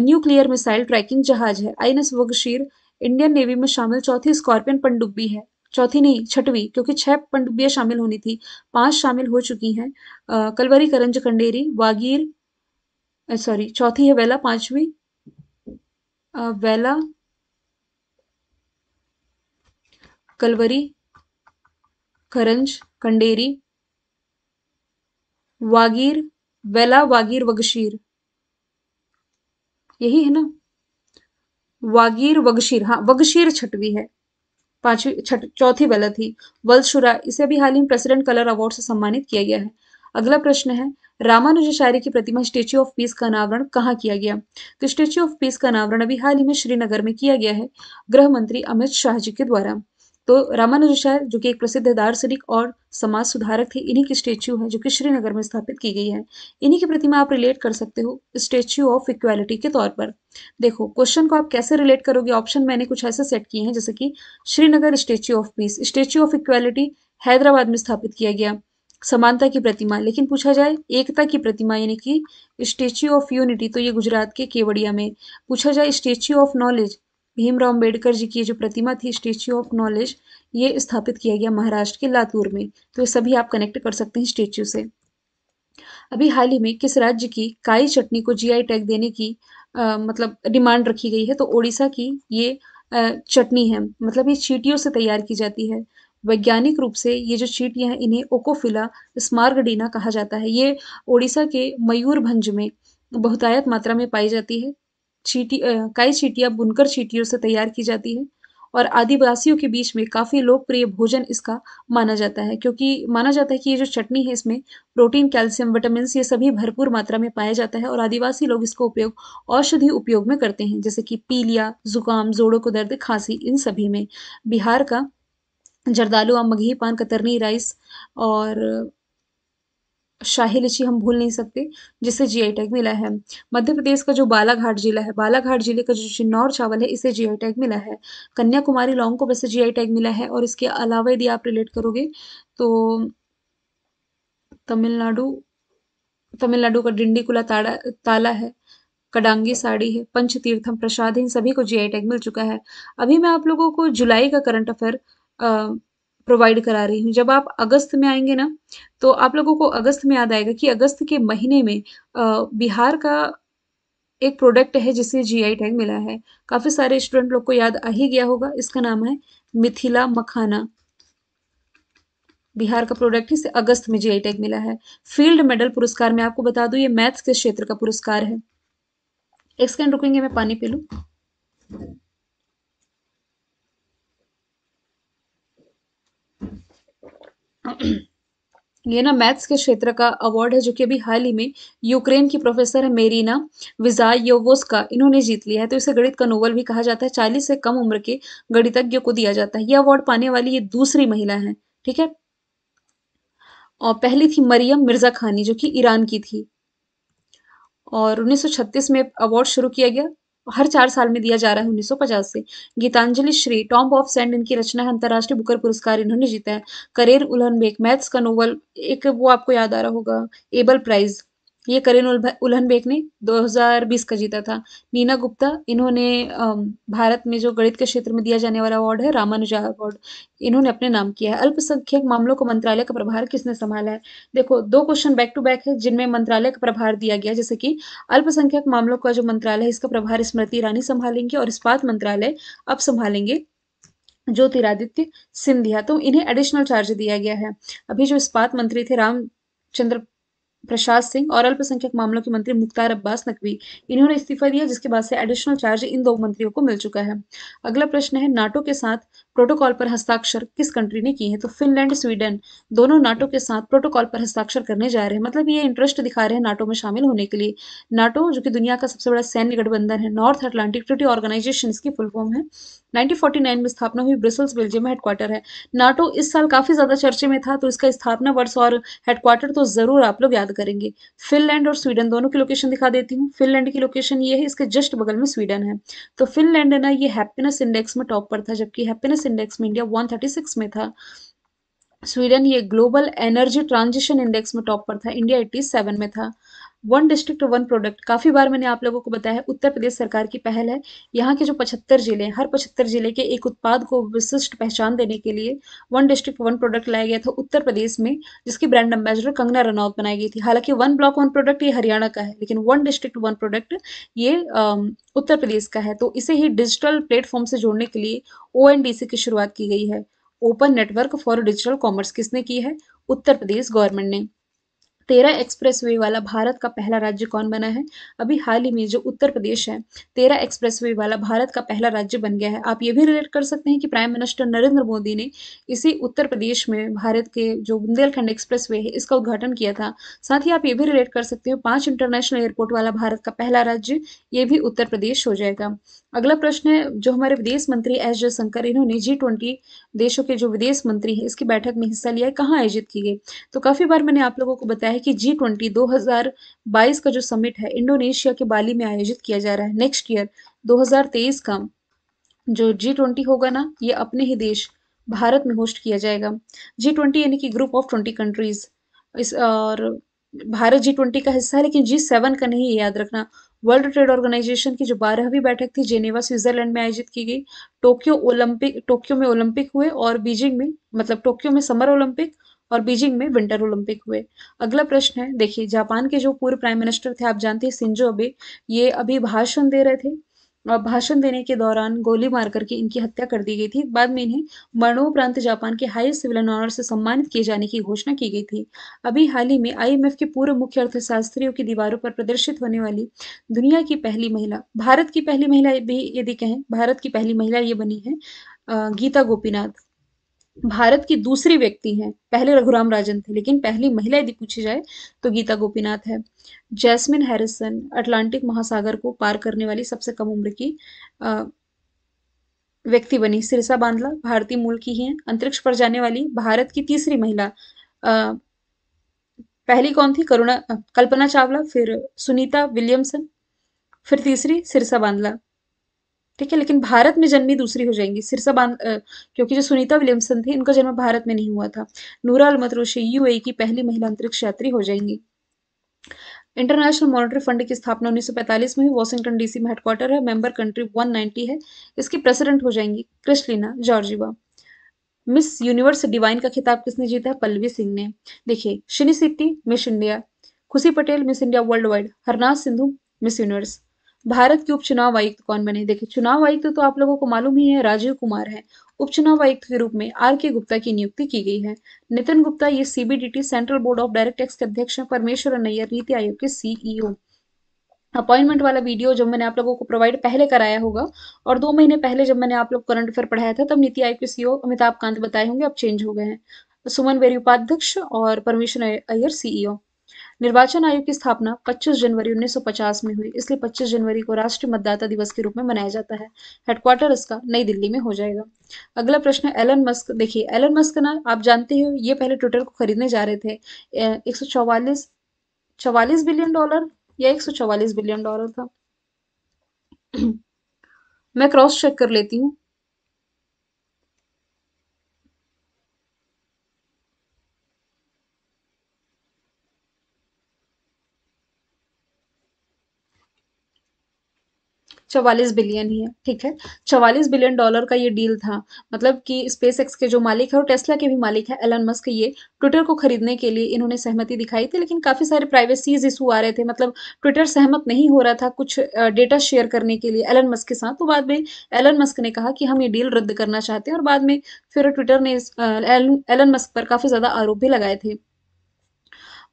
Speaker 1: न्यूक्लियर मिसाइल ट्रैकिंग जहाज है आईएनएस वगशीर इंडियन नेवी में शामिल चौथी स्कॉर्पियन पंडुब्बी है चौथी नहीं छठवी क्योंकि छह पंडुब्बियां शामिल होनी थी पांच शामिल हो चुकी हैं कलवरी करंज खंडेरी वागीर सॉरी चौथी है वेला पांचवी वेला कलवरी करंज खंडेरी वागीर वेला वागीर वगशीर यही है ना वागीर वगशीर हाँ वगशीर छठवी है पांचवी छठ चौथी बैलत थी वलशुरा इसे भी हाल ही में प्रेसिडेंट कलर अवार्ड से सम्मानित किया गया है अगला प्रश्न है रामानुजाचार्य की प्रतिमा स्टेच्यू ऑफ पीस का अनावरण कहाँ किया गया तो स्टेच्यू ऑफ पीस का अनावरण अभी हाल ही में श्रीनगर में किया गया है गृह मंत्री अमित शाह जी के द्वारा तो रामानुजाचार्य जो कि एक प्रसिद्ध दार्शनिक और समाज सुधारक थे इन्हीं की स्टेच्यू है जो कि श्रीनगर में स्थापित की गई है इन्हीं की प्रतिमा आप रिलेट कर सकते हो स्टेच्यू ऑफ इक्वालिटी के तौर पर देखो क्वेश्चन को आप कैसे रिलेट करोगे ऑप्शन मैंने कुछ ऐसे सेट किए हैं जैसे कि Srinagar Statue of Peace Statue of Equality Hyderabad में स्थापित किया गया समानता की प्रतिमा लेकिन पूछा जाए एकता की प्रतिमा यानी कि स्टेच्यू ऑफ यूनिटी तो ये गुजरात के केवड़िया में पूछा जाए Statue of Knowledge Bhimrao Ambedkar ji की जो प्रतिमा थी स्टेच्यू ऑफ नॉलेज ये स्थापित किया गया महाराष्ट्र के लातूर में तो ये सभी आप कनेक्ट कर सकते हैं स्टेच्यू से अभी हाल ही में किस राज्य की काई चटनी को जीआई टैग देने की आ, मतलब डिमांड रखी गई है तो ओडिशा की ये आ, चटनी है मतलब ये चीटियों से तैयार की जाती है वैज्ञानिक रूप से ये जो चीटियाँ हैं इन्हें ओकोफिला स्मार्गडीना कहा जाता है ये ओडिशा के मयूरभंज में बहुतायत मात्रा में पाई जाती है चीटी कई चीटियाँ बुनकर चीटियों से तैयार की जाती है और आदिवासियों के बीच में काफ़ी लोकप्रिय भोजन इसका माना जाता है क्योंकि माना जाता है कि ये जो चटनी है इसमें प्रोटीन कैल्शियम विटामिन ये सभी भरपूर मात्रा में पाया जाता है और आदिवासी लोग इसका उपयोग औषधि उपयोग में करते हैं जैसे कि पीलिया जुकाम जोड़ों को दर्द खांसी इन सभी में बिहार का जरदालू आम मघी पान कतरनी राइस और शाही लीची हम भूल नहीं सकते जिसे जीआई टैग मिला है मध्य प्रदेश का जो बालाघाट जिला है बालाघाट जिले का जो चिन्नौर चावल है इसे जीआई टैग मिला है कन्याकुमारी लौंग को वैसे जीआई टैग मिला है और इसके अलावा यदि आप रिलेट करोगे तो तमिलनाडु तमिलनाडु का डिंडीकुला ताड़ा ताला है कडांगी साड़ी है पंच तीर्थम प्रसाद इन सभी को जीआई टैग मिल चुका है अभी मैं आप लोगों को जुलाई का करंट अफेयर प्रोवाइड करा रही हूँ जब आप अगस्त में आएंगे ना तो आप लोगों को अगस्त में याद आएगा कि अगस्त के महीने में बिहार का एक प्रोडक्ट है जिसे जीआई टैग मिला है काफ़ी सारे स्टूडेंट लोग को याद आ ही गया होगा इसका नाम है मिथिला मखाना बिहार का प्रोडक्ट इसे अगस्त में जीआई टैग मिला है फील्ड मेडल पुरस्कार में आपको बता दूं ये मैथ्स के क्षेत्र का पुरस्कार है एक सेकेंड रुकेंगे मैं पानी पी लूँ ये ना मैथ्स के क्षेत्र का अवार्ड है जो कि अभी हाल ही में यूक्रेन की प्रोफेसर है मेरीना विजायोवोस्का इन्होंने जीत लिया है तो इसे गणित का नोवल भी कहा जाता है चालीस से कम उम्र के गणितज्ञ को दिया जाता है यह अवार्ड पाने वाली ये दूसरी महिला है ठीक है और पहली थी मरियम मिर्जा खानी जो कि ईरान की थी और 1936 में अवार्ड शुरू किया गया हर चार साल में दिया जा रहा है पचास से Geetanjali Shree Tomb of Sand इनकी रचना है अंतर्राष्ट्रीय बुकर पुरस्कार इन्होंने जीता है करेर उल्हन बेक मैथ्स का नोवल एक वो आपको याद आ रहा होगा एबल प्राइज ये करेन उल्हन बेग ने 2020 का जीता था नीना गुप्ता इन्होंने भारत में जो गणित के क्षेत्र में दिया जाने वाला अवार्ड है रामानुजा अवार्ड इन्होंने अपने नाम किया है अल्पसंख्यक मामलों को मंत्रालय का प्रभार किसने संभाला है देखो दो क्वेश्चन बैक टू बैक है जिनमें मंत्रालय का प्रभार दिया गया जैसे कि अल्पसंख्यक मामलों का जो मंत्रालय है इसका प्रभार स्मृति ईरानी संभालेंगे और इस्पात मंत्रालय अब संभालेंगे ज्योतिरादित्य सिंधिया तो इन्हें एडिशनल चार्ज दिया गया है अभी जो इस्पात मंत्री थे रामचंद्र प्रसाद सिंह और अल्पसंख्यक मामलों के मंत्री मुख्तार अब्बास नकवी इन्होंने इस्तीफा दिया जिसके बाद से एडिशनल चार्ज इन दो मंत्रियों को मिल चुका है अगला प्रश्न है नाटो के साथ प्रोटोकॉल पर हस्ताक्षर किस कंट्री ने किए हैं तो फिनलैंड स्वीडन दोनों नाटो के साथ प्रोटोकॉल पर हस्ताक्षर करने जा रहे हैं मतलब ये इंटरेस्ट दिखा रहे हैं नाटो में शामिल होने के लिए नाटो जो कि दुनिया का सबसे बड़ा सैन्य गठबंधन है नॉर्थ अटलांटिक ट्रिटी ऑर्गेनाइजेशन इसकी फुल फॉर्म है 1949 में स्थापना हुई ब्रिसल्स बेल्जियम में हेडक्वार्टर है नाटो इस साल काफी ज्यादा चर्चे में था तो इसका स्थापना वर्ष और हेडक्वार्टर तो जरूर आप लोग याद करेंगे फिनलैंड और स्वीडन दोनों की लोकेशन दिखा देती हूँ फिनलैंड की लोकेशन ये है इसके जस्ट बगल में स्वीडन है तो फिनलैंड ना ये हैप्पीनेस इंडेक्स में टॉप पर था जबकि हैप्पीनेस इंडेक्स में इंडिया 136 में था स्वीडन ये ग्लोबल एनर्जी ट्रांजिशन इंडेक्स में टॉप पर था इंडिया 87 में था वन डिस्ट्रिक्ट वन प्रोडक्ट काफ़ी बार मैंने आप लोगों को बताया है उत्तर प्रदेश सरकार की पहल है यहाँ के जो पचहत्तर जिले हैं हर पचहत्तर जिले के एक उत्पाद को विशिष्ट पहचान देने के लिए वन डिस्ट्रिक्ट वन प्रोडक्ट लाया गया था उत्तर प्रदेश में जिसकी ब्रांड एम्बेसडर कंगना रनौत बनाई गई थी हालांकि वन ब्लॉक वन प्रोडक्ट ये हरियाणा का है लेकिन वन डिस्ट्रिक्ट वन प्रोडक्ट ये उत्तर प्रदेश का है तो इसे ही डिजिटल प्लेटफॉर्म से जोड़ने के लिए ओ की शुरुआत की गई है Open Network for Digital Commerce किसने की है उत्तर प्रदेश गवर्नमेंट ने तेरह वे वाला भारत का पहला राज्य कौन बना है अभी हाल ही में जो उत्तर प्रदेश है तेरह वे वाला भारत का पहला राज्य बन गया है आप ये भी रिलेट कर सकते हैं कि प्राइम मिनिस्टर नरेंद्र मोदी ने इसी उत्तर प्रदेश में भारत के जो बुंदेलखंड एक्सप्रेस वे है इसका उद्घाटन किया था साथ ही आप ये भी रिलेट कर सकते हो पांच इंटरनेशनल एयरपोर्ट वाला भारत का पहला राज्य ये भी उत्तर प्रदेश हो जाएगा अगला प्रश्न है जो हमारे विदेश मंत्री एस जयशंकर इन्होंने जी ट्वेंटी देशों के जो विदेश मंत्री हैं इसकी बैठक में हिस्सा लिया कहाँ आयोजित की गई तो काफ़ी बार मैंने आप लोगों को बताया कि जी ट्वेंटी दो हजार बाईस का जो समिट है इंडोनेशिया के बाली में आयोजित किया जा रहा है नेक्स्ट ईयर दो हजार तेईस का जो जी ट्वेंटी होगा ना ये अपने ही देश भारत में होस्ट किया जाएगा जी ट्वेंटी यानी कि ग्रुप ऑफ ट्वेंटी कंट्रीज इस और भारत जी ट्वेंटी का हिस्सा है लेकिन जी सेवन का नहीं याद रखना वर्ल्ड ट्रेड ऑर्गेनाइजेशन की जो बारहवीं बैठक थी जेनेवा स्विट्जरलैंड में आयोजित की गई टोक्यो ओलंपिक टोक्यो में ओलंपिक हुए और बीजिंग में मतलब टोक्यो में समर ओलंपिक और बीजिंग में विंटर ओलंपिक हुए अगला प्रश्न है देखिए जापान के जो पूर्व प्राइम मिनिस्टर थे आप जानते हैं सिंजो अबे ये अभी भाषण दे रहे थे भाषण देने के दौरान गोली मार करके इनकी हत्या कर दी गई थी बाद में इन्हें मरणोपरांत जापान के हाईएस्ट सिविलियन ऑनर से सम्मानित किए जाने की घोषणा की गई थी अभी हाल ही में आईएमएफ के पूर्व मुख्य अर्थशास्त्रियों की दीवारों पर प्रदर्शित होने वाली दुनिया की पहली महिला भारत की पहली महिला भी यदि कहें भारत की पहली महिला ये बनी है गीता गोपीनाथ भारत की दूसरी व्यक्ति हैं पहले रघुराम राजन थे लेकिन पहली महिला यदि पूछी जाए तो गीता गोपीनाथ है जैस्मिन हैरिसन अटलांटिक महासागर को पार करने वाली सबसे कम उम्र की व्यक्ति बनी सिरसा बांदला भारतीय मूल की हैं अंतरिक्ष पर जाने वाली भारत की तीसरी महिला पहली कौन थी करुणा कल्पना चावला फिर सुनीता विलियमसन फिर तीसरी सिरसा बांदला ठीक है लेकिन भारत में जन्मी दूसरी हो जाएंगी सिरसा बांध क्योंकि जो सुनीता विलियमसन थी इनका जन्म भारत में नहीं हुआ था नूरा अलमत रोशी यू e की पहली महिला अंतरिक्ष यात्री हो जाएंगी इंटरनेशनल मॉनिटरी फंड की स्थापना 1945 में हुई वॉशिंगटन डीसी में हेडक्वार्टर है मेंबर कंट्री 190 है इसकी प्रेसिडेंट हो जाएंगी Kristalina Georgieva Miss Universe divine का खिताब किसने जीता है पल्लवी सिंह ने देखिए शिनी city Miss India Khushi Patel Miss India world wide Harnaaz Sandhu Miss Universe Bharat के उपचुनाव आयुक्त कौन बने देखिए चुनाव आयुक्त तो, आप लोगों को मालूम ही है राजीव कुमार है उपचुनाव आयुक्त के रूप में आर के गुप्ता की नियुक्ति की गई है नितिन गुप्ता ये CBDT Central board of direct tax के अध्यक्ष हैं परमेश्वर नैयर नीति आयोग के सीईओ अपॉइंटमेंट e वाला वीडियो जब मैंने आप लोगों को प्रोवाइड पहले कराया होगा और दो महीने पहले जब मैंने आप लोग करंट अफेयर पढ़ाया था तब नीति आयोग के सीईओ e अमिताभ कांत बताए होंगे अब चेंज हो गए हैं सुमन बेरी उपाध्यक्ष और परमेश्वर अयर सीईओ निर्वाचन आयोग की स्थापना 25 जनवरी 1950 में हुई इसलिए 25 जनवरी को राष्ट्रीय मतदाता दिवस के रूप में मनाया जाता है हेडक्वार्टर इसका नई दिल्ली में हो जाएगा अगला प्रश्न है एलन मस्क देखिए एलन मस्क ना आप जानते हो ये पहले ट्विटर को खरीदने जा रहे थे एक चौवालीस बिलियन डॉलर या एक बिलियन डॉलर था मैं क्रॉस चेक कर लेती हूँ चवालीस बिलियन ही है ठीक है चवालीस बिलियन डॉलर का ये डील था मतलब कि स्पेस एक्स के जो मालिक है और टेस्ला के भी मालिक है एलन मस्क ये ट्विटर को खरीदने के लिए इन्होंने सहमति दिखाई थी लेकिन काफ़ी सारे प्राइवेसीज इशू आ रहे थे मतलब ट्विटर सहमत नहीं हो रहा था कुछ डेटा शेयर करने के लिए एलन मस्क के साथ तो बाद में एलन मस्क ने कहा कि हम ये डील रद्द करना चाहते हैं और बाद में फिर ट्विटर ने एलन मस्क पर काफ़ी ज़्यादा आरोप भी लगाए थे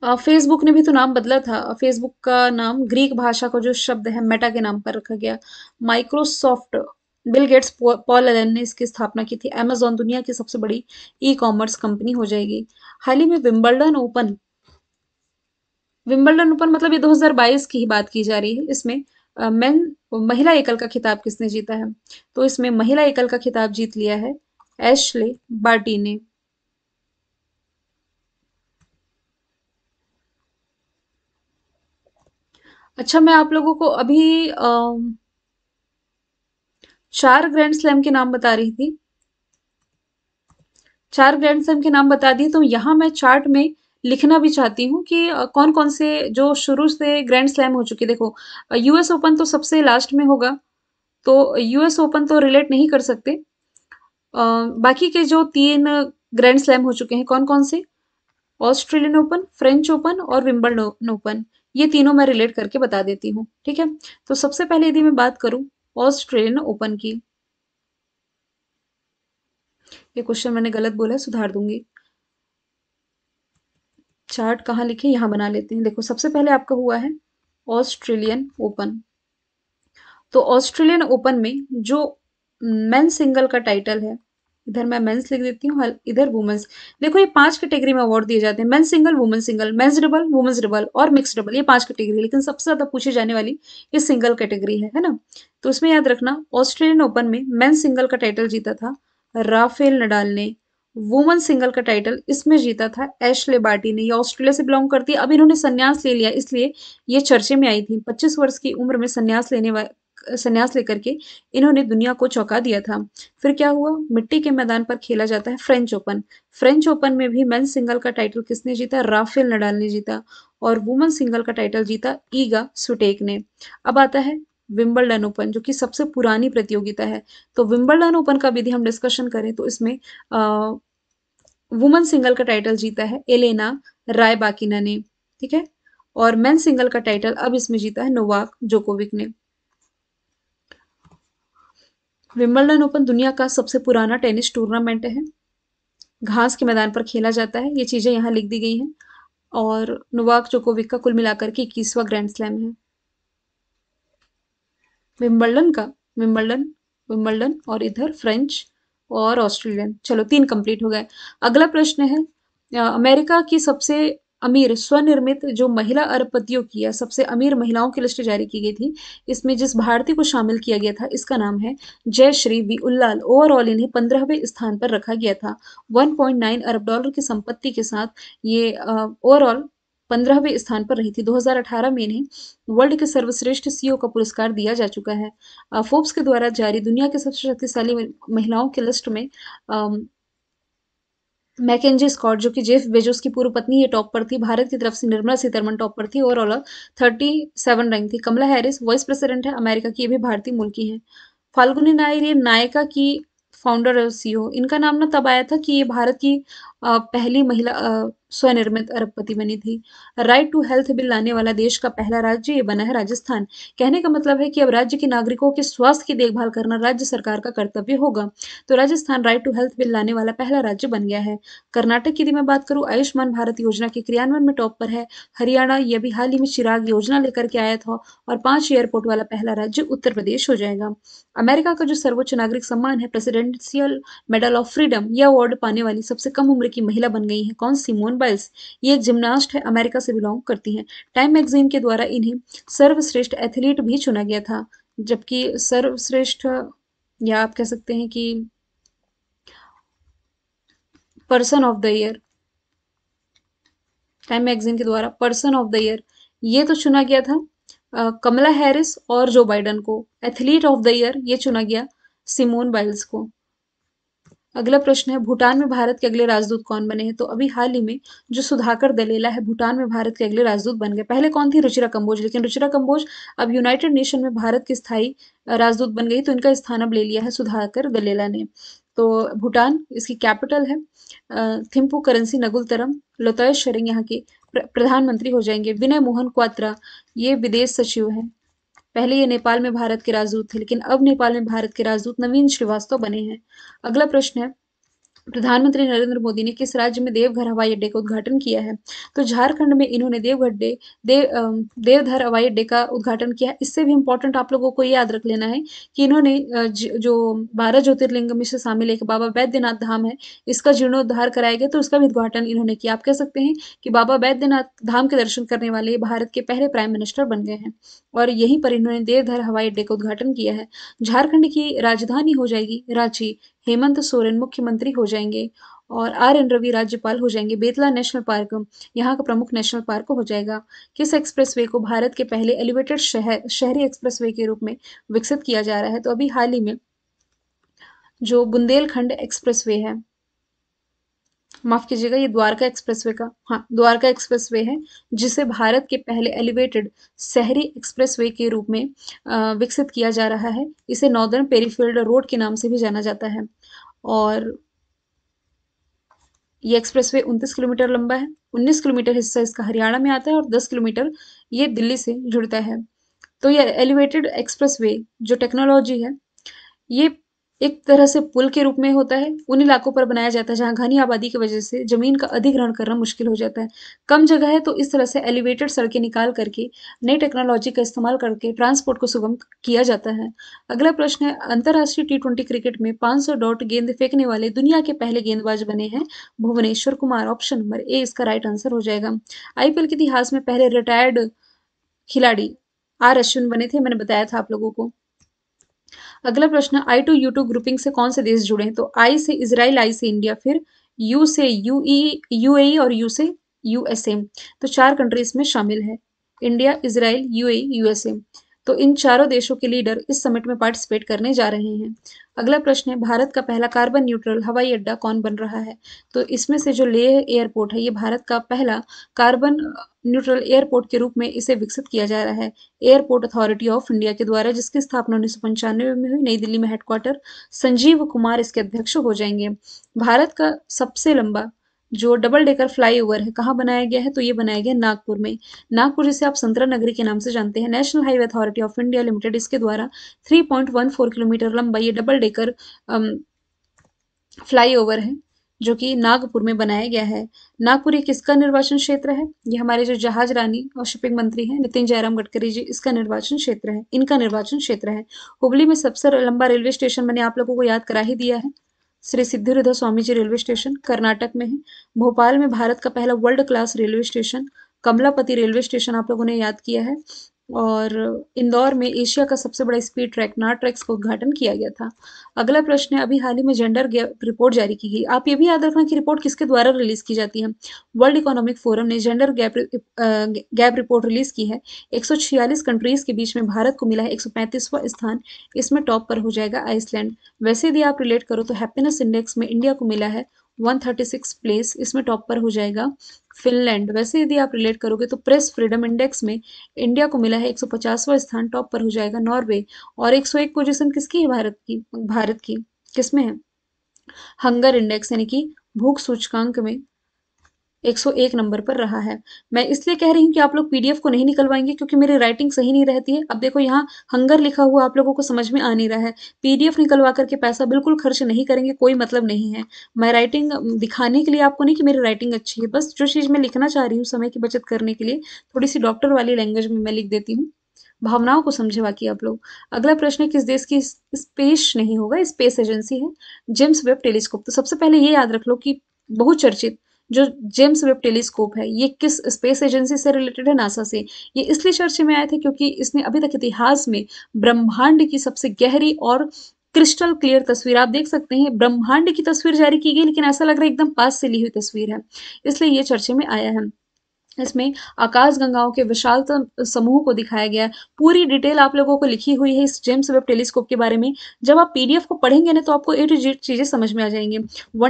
Speaker 1: फेसबुक ने भी तो नाम बदला था फेसबुक का नाम ग्रीक भाषा का जो शब्द है मेटा के नाम पर रखा गया Microsoft Bill Gates Paul Allen ने इसकी स्थापना की थी अमेजोन दुनिया की सबसे बड़ी ई कॉमर्स कंपनी हो जाएगी हाल ही में विम्बल्डन ओपन विम्बल्डन ओपन मतलब ये 2022 की ही बात की जा रही है इसमें मैन महिला एकल का खिताब किसने जीता है तो इसमें महिला एकल का खिताब जीत लिया है एशले बार्टी ने अच्छा मैं आप लोगों को अभी आ, चार ग्रैंड स्लैम के नाम बता रही थी चार ग्रैंड स्लैम के नाम बता दिए तो यहाँ मैं चार्ट में लिखना भी चाहती हूँ कि कौन कौन से जो शुरू से ग्रैंड स्लैम हो चुके देखो यूएस ओपन तो सबसे लास्ट में होगा तो यूएस ओपन तो रिलेट नहीं कर सकते आ, बाकी के जो तीन ग्रैंड स्लैम हो चुके हैं कौन कौन से ऑस्ट्रेलियन ओपन फ्रेंच ओपन और विम्बलडन ओपन ये तीनों मैं रिलेट करके बता देती हूँ ठीक है तो सबसे पहले यदि मैं बात करूं ऑस्ट्रेलियन ओपन की ये क्वेश्चन मैंने गलत बोला सुधार दूंगी चार्ट कहाँ लिखे यहां बना लेते हैं देखो सबसे पहले आपका हुआ है ऑस्ट्रेलियन ओपन तो ऑस्ट्रेलियन ओपन में जो मेन सिंगल का टाइटल है इधर मैं मेंस लिख देती हूँ इधर वुमेंस देखो ये पांच कैटेगरी में अवार्ड दिए जाते हैं men's single women single men's double women's double और मिक्स डबल ये पांच कैटेगरी लेकिन सबसे ज्यादा पूछी जाने वाली ये सिंगल कैटेगरी है है ना तो उसमें याद रखना ऑस्ट्रेलियन ओपन में मेन सिंगल का टाइटल जीता था राफेल नडाल ने वुमन सिंगल का टाइटल इसमें जीता था एशले बार्टी ने ये ऑस्ट्रेलिया से बिलोंग करती है अब इन्होंने संन्यास ले लिया इसलिए ये चर्चे में आई थी पच्चीस वर्ष की उम्र में संन्यास लेने संन्यास लेकर के इन्होंने दुनिया को चौंका दिया था फिर क्या हुआ मिट्टी के मैदान पर खेला जाता है फ्रेंच ओपन फ्रेंच ओपन में भी मेन सिंगल का टाइटल किसने जीता राफेल नडाल ने जीता और वुमेन सिंगल का टाइटल जीता ईगा सुटेक ने अब आता है विम्बलडन ओपन जो कि सबसे पुरानी प्रतियोगिता है तो विम्बलडन ओपन का यदि हम डिस्कशन करें तो इसमें वुमेन सिंगल का टाइटल जीता है एलेना राय बाकिना ने ठीक है और मेन सिंगल का टाइटल अब इसमें जीता है नोवाक जोकोविक ने विम्बलडन ओपन दुनिया का सबसे पुराना टेनिस टूर्नामेंट है घास के मैदान पर खेला जाता है ये चीज़ें यहाँ लिख दी गई हैं और नोवाक जोकोविक का कुल मिलाकर के इक्कीसवा ग्रैंड स्लैम है विम्बलडन का विम्बलडन विम्बलडन और इधर फ्रेंच और ऑस्ट्रेलियन चलो तीन कंप्लीट हो गए अगला प्रश्न है अमेरिका की सबसे अमीर स्वनिर्मित जो महिला अरबपतियों की या सबसे अमीर महिलाओं की लिस्ट जारी की गई थी इसमें जिस भारतीय को शामिल किया गया था इसका नाम है जय श्री वी उल्लाल ओवरऑल इन्हें पंद्रहवें स्थान पर रखा गया था 1.9 अरब डॉलर की संपत्ति के साथ ये ओवरऑल पंद्रहवें स्थान पर रही थी 2018 में इन्हें वर्ल्ड के सर्वश्रेष्ठ सीईओ e का पुरस्कार दिया जा चुका है फोर्ब्स के द्वारा जारी दुनिया के सबसे शक्तिशाली महिलाओं की लिस्ट में मैकेजी स्कॉट जो कि जेफ बेजोस की पूर्व पत्नी ये टॉप पर थी भारत की तरफ से निर्मला सीतारमन टॉप पर थी और थर्टी सेवन रैंक थी कमला हैरिस वाइस प्रेसिडेंट है अमेरिका की ये भी भारतीय मूल की है फाल्गुनी नायर ये नायका की फाउंडर और सीईओ e इनका नाम ना तब आया था कि ये भारत की पहली महिला स्वनिर्मित अरबपति बनी थी राइट टू हेल्थ बिल लाने वाला देश का पहला राज्य ये बना है राजस्थान कहने का मतलब है कि अब राज्य के नागरिकों के स्वास्थ्य की देखभाल करना राज्य सरकार का कर्तव्य होगा तो Rajasthan right to health bill लाने वाला पहला राज्य बन गया है कर्नाटक की यदि मैं बात करूँ आयुष्मान भारत योजना के क्रियान्वयन में टॉप पर है हरियाणा यह भी हाल ही में चिराग योजना लेकर के आया था और पांच एयरपोर्ट वाला पहला राज्य उत्तर प्रदेश हो जाएगा अमेरिका का जो सर्वोच्च नागरिक सम्मान है प्रेसिडेंशियल मेडल ऑफ फ्रीडम यह अवार्ड पाने वाली सबसे कम उम्र की महिला बन गई है कौन सिमोन बाइल्स ये एक जिम्नास्ट है अमेरिका से बिलोंग करती हैं टाइम मैगजीन के द्वारा इन्हें सर्वश्रेष्ठ एथलीट भी चुना गया था जबकि सर्वश्रेष्ठ या आप कह सकते हैं कि person of the year Time magazine के द्वारा पर्सन ऑफ द ईयर ये तो चुना गया था कमला हैरिस और जो बाइडन को एथलीट ऑफ द ईयर ये चुना गया सिमोन बाइल्स को अगला प्रश्न है भूटान में भारत के अगले राजदूत कौन बने हैं तो अभी हाल ही में जो सुधाकर दलेला है भूटान में भारत के अगले राजदूत बन गए पहले कौन थी रुचिरा कंबोज लेकिन रुचिरा कंबोज अब यूनाइटेड नेशन में भारत की स्थायी राजदूत बन गई तो इनका स्थान अब ले लिया है सुधाकर दलेला ने तो भूटान इसकी कैपिटल है थिम्पू करेंसी नगुलतरम लोतय शरिंग यहाँ के प्रधानमंत्री हो जाएंगे विनय मोहन क्वात्रा ये विदेश सचिव हैं पहले ये नेपाल में भारत के राजदूत थे लेकिन अब नेपाल में भारत के राजदूत नवीन श्रीवास्तव बने हैं अगला प्रश्न है प्रधानमंत्री नरेंद्र मोदी ने किस राज्य में देवघर हवाई अड्डे का उद्घाटन किया है तो झारखंड में इन्होंने देवघर देव देवधर हवाई अड्डे का उद्घाटन किया है इससे भी इम्पोर्टेंट आप लोगों को याद रख लेना है कि इन्होंने जो बारह ज्योतिर्लिंग में से शामिल एक बाबा वैद्यनाथ धाम है इसका जीर्णोद्धार कराया गया तो उसका भी उद्घाटन इन्होंने किया आप कह सकते हैं कि बाबा वैद्यनाथ धाम के दर्शन करने वाले भारत के पहले प्राइम मिनिस्टर बन गए हैं और यहीं पर इन्होंने देवधर हवाई अड्डे का उद्घाटन किया है झारखंड की राजधानी हो जाएगी रांची हेमंत सोरेन मुख्यमंत्री हो जाएंगे और आर एन रवि राज्यपाल हो जाएंगे बेतला नेशनल पार्क यहाँ का प्रमुख नेशनल पार्क हो जाएगा किस एक्सप्रेसवे को भारत के पहले एलिवेटेड शहर शहरी एक्सप्रेसवे के रूप में विकसित किया जा रहा है तो अभी हाल ही में जो बुंदेलखंड एक्सप्रेसवे है माफ कीजिएगा ये द्वारका एक्सप्रेसवे का हाँ द्वारका एक्सप्रेसवे है जिसे भारत के पहले एलिवेटेड शहरी एक्सप्रेसवे के रूप में विकसित किया जा रहा है इसे नॉर्दर्न पेरीफील्ड रोड के नाम से भी जाना जाता है और ये एक्सप्रेसवे 29 किलोमीटर लंबा है 19 किलोमीटर हिस्सा इसका हरियाणा में आता है और 10 किलोमीटर ये दिल्ली से जुड़ता है तो ये एलिवेटेड एक्सप्रेसवे जो टेक्नोलॉजी है ये एक तरह से पुल के रूप में होता है उन इलाकों पर बनाया जाता है जहाँ घनी आबादी की वजह से ज़मीन का अधिग्रहण करना मुश्किल हो जाता है कम जगह है तो इस तरह से एलिवेटेड सड़कें निकाल करके नई टेक्नोलॉजी का इस्तेमाल करके ट्रांसपोर्ट को सुगम किया जाता है अगला प्रश्न है अंतर्राष्ट्रीय टी ट्वेंटी क्रिकेट में सौ डॉट गेंद फेंकने वाले दुनिया के पहले गेंदबाज बने हैं Bhuvneshwar Kumar option number A इसका राइट आंसर हो जाएगा आईपीएल के इतिहास में पहले रिटायर्ड खिलाड़ी आर अश्विन बने थे मैंने बताया था आप लोगों को अगला प्रश्न I two U two grouping से कौन से देश जुड़े हैं तो आई से इसराइल आई से इंडिया फिर यू से यू यू e, e और यू से यूएसए e। तो चार कंट्रीज में शामिल है इंडिया इसराइल ए यूएसए तो इन चारों देशों के लीडर इस समिट में पार्टिसिपेट करने जा रहे हैं अगला प्रश्न है भारत का पहला कार्बन न्यूट्रल हवाई अड्डा कौन बन रहा है तो इसमें से जो लेह एयरपोर्ट है ये भारत का पहला कार्बन न्यूट्रल एयरपोर्ट के रूप में इसे विकसित किया जा रहा है एयरपोर्ट अथॉरिटी ऑफ इंडिया के द्वारा जिसकी स्थापना उन्नीस में हुई नई दिल्ली में हेडक्वार्टर संजीव कुमार इसके अध्यक्ष हो जाएंगे भारत का सबसे लंबा जो डबल डेकर फ्लाईओवर है कहाँ बनाया गया है तो ये बनाया गया नागपुर में नागपुर जिसे आप संतरा नगरी के नाम से जानते हैं National Highway Authority of India Limited इसके द्वारा 3.14 किलोमीटर लंबा ये डबल डेकर फ्लाईओवर है जो कि नागपुर में बनाया गया है नागपुर ये किसका निर्वाचन क्षेत्र है ये हमारे जो जहाज रानी और शिपिंग मंत्री हैं नितिन जयराम गडकरी जी इसका निर्वाचन क्षेत्र है इनका निर्वाचन क्षेत्र है हुबली में सबसे लंबा रेलवे स्टेशन मैंने आप लोगों को याद करा ही दिया है श्री सिद्धिरुद्ध स्वामी जी रेलवे स्टेशन कर्नाटक में है भोपाल में भारत का पहला world class railway station Kamlapati railway station आप लोगों ने याद किया है और इंदौर में एशिया का सबसे बड़ा स्पीड ट्रैक नाट्रैक्स का उद्घाटन किया गया था अगला प्रश्न है अभी हाल ही में जेंडर गैप रिपोर्ट जारी की गई आप ये भी याद रखना कि रिपोर्ट किसके द्वारा रिलीज की जाती है वर्ल्ड इकोनॉमिक फोरम ने gender gap gap report release की है एक कंट्रीज के बीच में भारत को मिला है एक स्थान इसमें टॉप पर हो जाएगा आइसलैंड वैसे यदि आप रिलेट करो तो हैप्पीनेस इंडेक्स में इंडिया को मिला है 136 प्लेस इसमें टॉप पर हो जाएगा फिनलैंड वैसे यदि आप रिलेट करोगे तो प्रेस फ्रीडम इंडेक्स में इंडिया को मिला है 150वां स्थान टॉप पर हो जाएगा नॉर्वे और 101 पोजीशन किसकी है भारत की भारत की किसमें है हंगर इंडेक्स यानी कि भूख सूचकांक में 101 नंबर पर रहा है मैं इसलिए कह रही हूँ कि आप लोग पीडीएफ को नहीं निकलवाएंगे क्योंकि मेरी राइटिंग सही नहीं रहती है अब देखो यहाँ हंगर लिखा हुआ आप लोगों को समझ में आ नहीं रहा है पीडीएफ निकलवा करके पैसा बिल्कुल खर्च नहीं करेंगे कोई मतलब नहीं है मैं राइटिंग दिखाने के लिए आपको नहीं कि मेरी राइटिंग अच्छी है बस जो चीज़ मैं लिखना चाह रही हूँ समय की बचत करने के लिए थोड़ी सी डॉक्टर वाली लैंग्वेज में मैं लिख देती हूँ भावनाओं को समझे बाकी आप लोग अगला प्रश्न है किस देश की स्पेस नहीं होगा स्पेस एजेंसी है जेम्स वेब टेलीस्कोप तो सबसे पहले ये याद रख लो कि बहुत चर्चित जो जेम्स वेब टेलीस्कोप है ये किस स्पेस एजेंसी से रिलेटेड है नासा से ये इसलिए चर्चे में आए थे क्योंकि इसने अभी तक इतिहास में ब्रह्मांड की सबसे गहरी और क्रिस्टल क्लियर तस्वीर आप देख सकते हैं ब्रह्मांड की तस्वीर जारी की गई लेकिन ऐसा लग रहा है एकदम पास से ली हुई तस्वीर है इसलिए ये चर्चे में आया है इसमें आकाश गंगाओं के विशाल समूह को दिखाया गया है पूरी डिटेल आप लोगों को लिखी हुई है इस जेम्स वेब टेलीस्कोप के बारे में जब आप पीडीएफ को पढ़ेंगे ना तो आपको ए टू जेड चीज़ें समझ में आ जाएंगी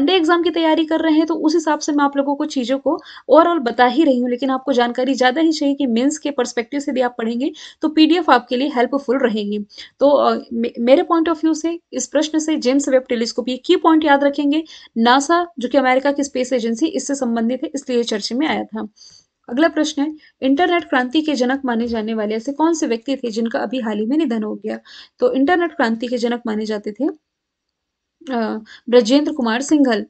Speaker 1: डे एग्जाम की तैयारी कर रहे हैं तो उस हिसाब से मैं आप लोगों को चीज़ों को ओवरऑल बता ही रही हूँ लेकिन आपको जानकारी ज़्यादा ही चाहिए कि मेन्स के परस्पेक्टिव से भी आप पढ़ेंगे तो पीडीएफ आपके लिए हेल्पफुल रहेगी तो मेरे पॉइंट ऑफ व्यू से इस प्रश्न से जेम्स वेब टेलीस्कोप ये की पॉइंट याद रखेंगे नासा जो कि अमेरिका की स्पेस एजेंसी इससे संबंधित है इसलिए चर्चे में आया था अगला प्रश्न है इंटरनेट क्रांति के जनक माने जाने वाले ऐसे कौन से व्यक्ति थे जिनका अभी हाल ही में निधन हो गया तो इंटरनेट क्रांति के जनक माने जाते थे ब्रजेंद्र कुमार सिंघल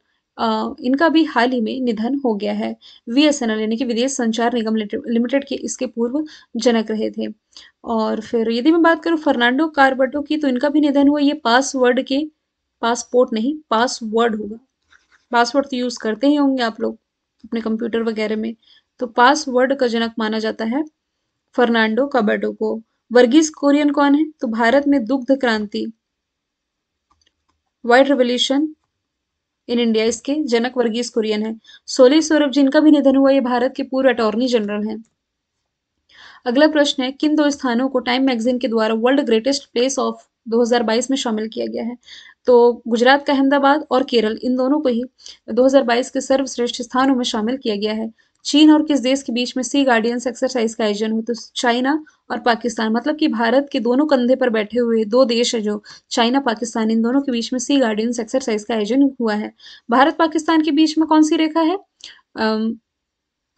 Speaker 1: इनका भी हाल ही में निधन हो गया है एल यानी कि विदेश संचार निगम लिमिटेड के इसके पूर्व जनक रहे थे और फिर यदि मैं बात करूं फर्नांडो कार्बटो की तो इनका भी निधन हुआ ये पासवर्ड के पासपोर्ट नहीं पासवर्ड होगा पासवर्ड तो यूज़ करते ही होंगे आप लोग अपने कंप्यूटर वगैरह में तो पास वर्ड का जनक माना जाता है फर्नांडो काबाटो को वर्गीज कोरियन कौन है तो भारत में दुग्ध क्रांति वाइट रेवल्यूशन इन इंडिया इसके जनक वर्गीज कुरियन है सोली सौरभ जिनका भी निधन हुआ ये भारत के पूर्व अटॉर्नी जनरल हैं अगला प्रश्न है किन दो स्थानों को टाइम मैगजीन के द्वारा वर्ल्ड ग्रेटेस्ट प्लेस ऑफ 2022 में शामिल किया गया है तो गुजरात का अहमदाबाद और केरल इन दोनों को ही 2022 के सर्वश्रेष्ठ स्थानों में शामिल किया गया है चीन और किस देश के बीच में सी गार्डियंस एक्सरसाइज का आयोजन हुआ तो चाइना और पाकिस्तान मतलब कि भारत के दोनों कंधे पर बैठे हुए दो देश है जो चाइना पाकिस्तान इन दोनों के बीच में सी गार्डियंस एक्सरसाइज का आयोजन हुआ है भारत पाकिस्तान के बीच में कौन सी रेखा है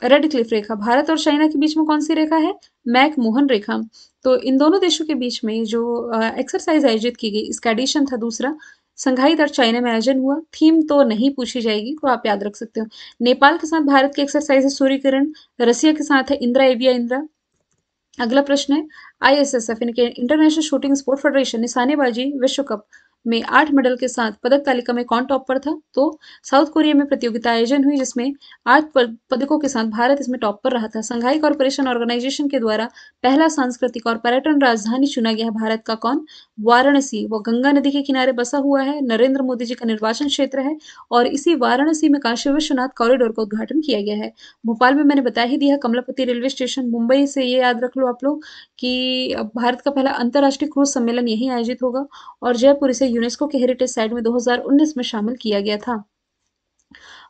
Speaker 1: रेड क्लिफ रेखा भारत और चाइना के बीच में कौन सी रेखा है मैक मोहन रेखा तो इन दोनों देशों के बीच में जो एक्सरसाइज आयोजित की गई इसका एडिशन था दूसरा संघाई दर चाइना में आयोजन हुआ थीम तो नहीं पूछी जाएगी तो आप याद रख सकते हो नेपाल के साथ भारत की एक्सरसाइज है सूर्यकिरण रसिया के साथ है इंदिरा एविया इंदिरा अगला प्रश्न है ISSF S F International Shooting Sport Federation ने सानेबाजी विश्व कप में आठ मेडल के साथ पदक तालिका में कौन टॉप पर था तो साउथ कोरिया में प्रतियोगिता आयोजन हुई जिसमें आठ पदकों के साथ भारत इसमें टॉप पर रहा था संघाई कॉरपोरेशन ऑर्गेनाइजेशन के द्वारा पहला सांस्कृतिक और पर्यटन राजधानी चुना गया भारत का कौन वाराणसी वो गंगा नदी के किनारे बसा हुआ है नरेंद्र मोदी जी का निर्वाचन क्षेत्र है और इसी वाराणसी में काशी विश्वनाथ कॉरिडोर का उद्घाटन किया गया है भोपाल में मैंने बता ही दिया कमलापति रेलवे स्टेशन मुंबई से ये याद रख लो आप लोग कि भारत का पहला अंतर्राष्ट्रीय क्रूज सम्मेलन यही आयोजित होगा और जयपुर इसे यूनेस्को के हेरिटेज साइट में 2019 में शामिल किया गया था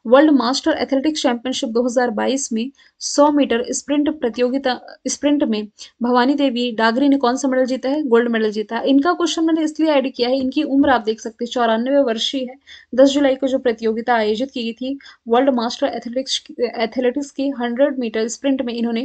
Speaker 1: वर्ल्ड मास्टर एथलेटिक्स चैंपियनशिप 2022 में 100 मीटर स्प्रिंट प्रतियोगिता स्प्रिंट में भवानी देवी डागरी ने कौन सा मेडल जीता है गोल्ड मेडल जीता है इनका क्वेश्चन मैंने इसलिए ऐड किया है इनकी उम्र आप देख सकते हैं चौरानवे वर्षीय है 10 जुलाई को जो प्रतियोगिता आयोजित की गई थी वर्ल्ड मास्टर एथलेटिक्स एथलेटिक्स की हंड्रेड मीटर स्प्रिंट में इन्होंने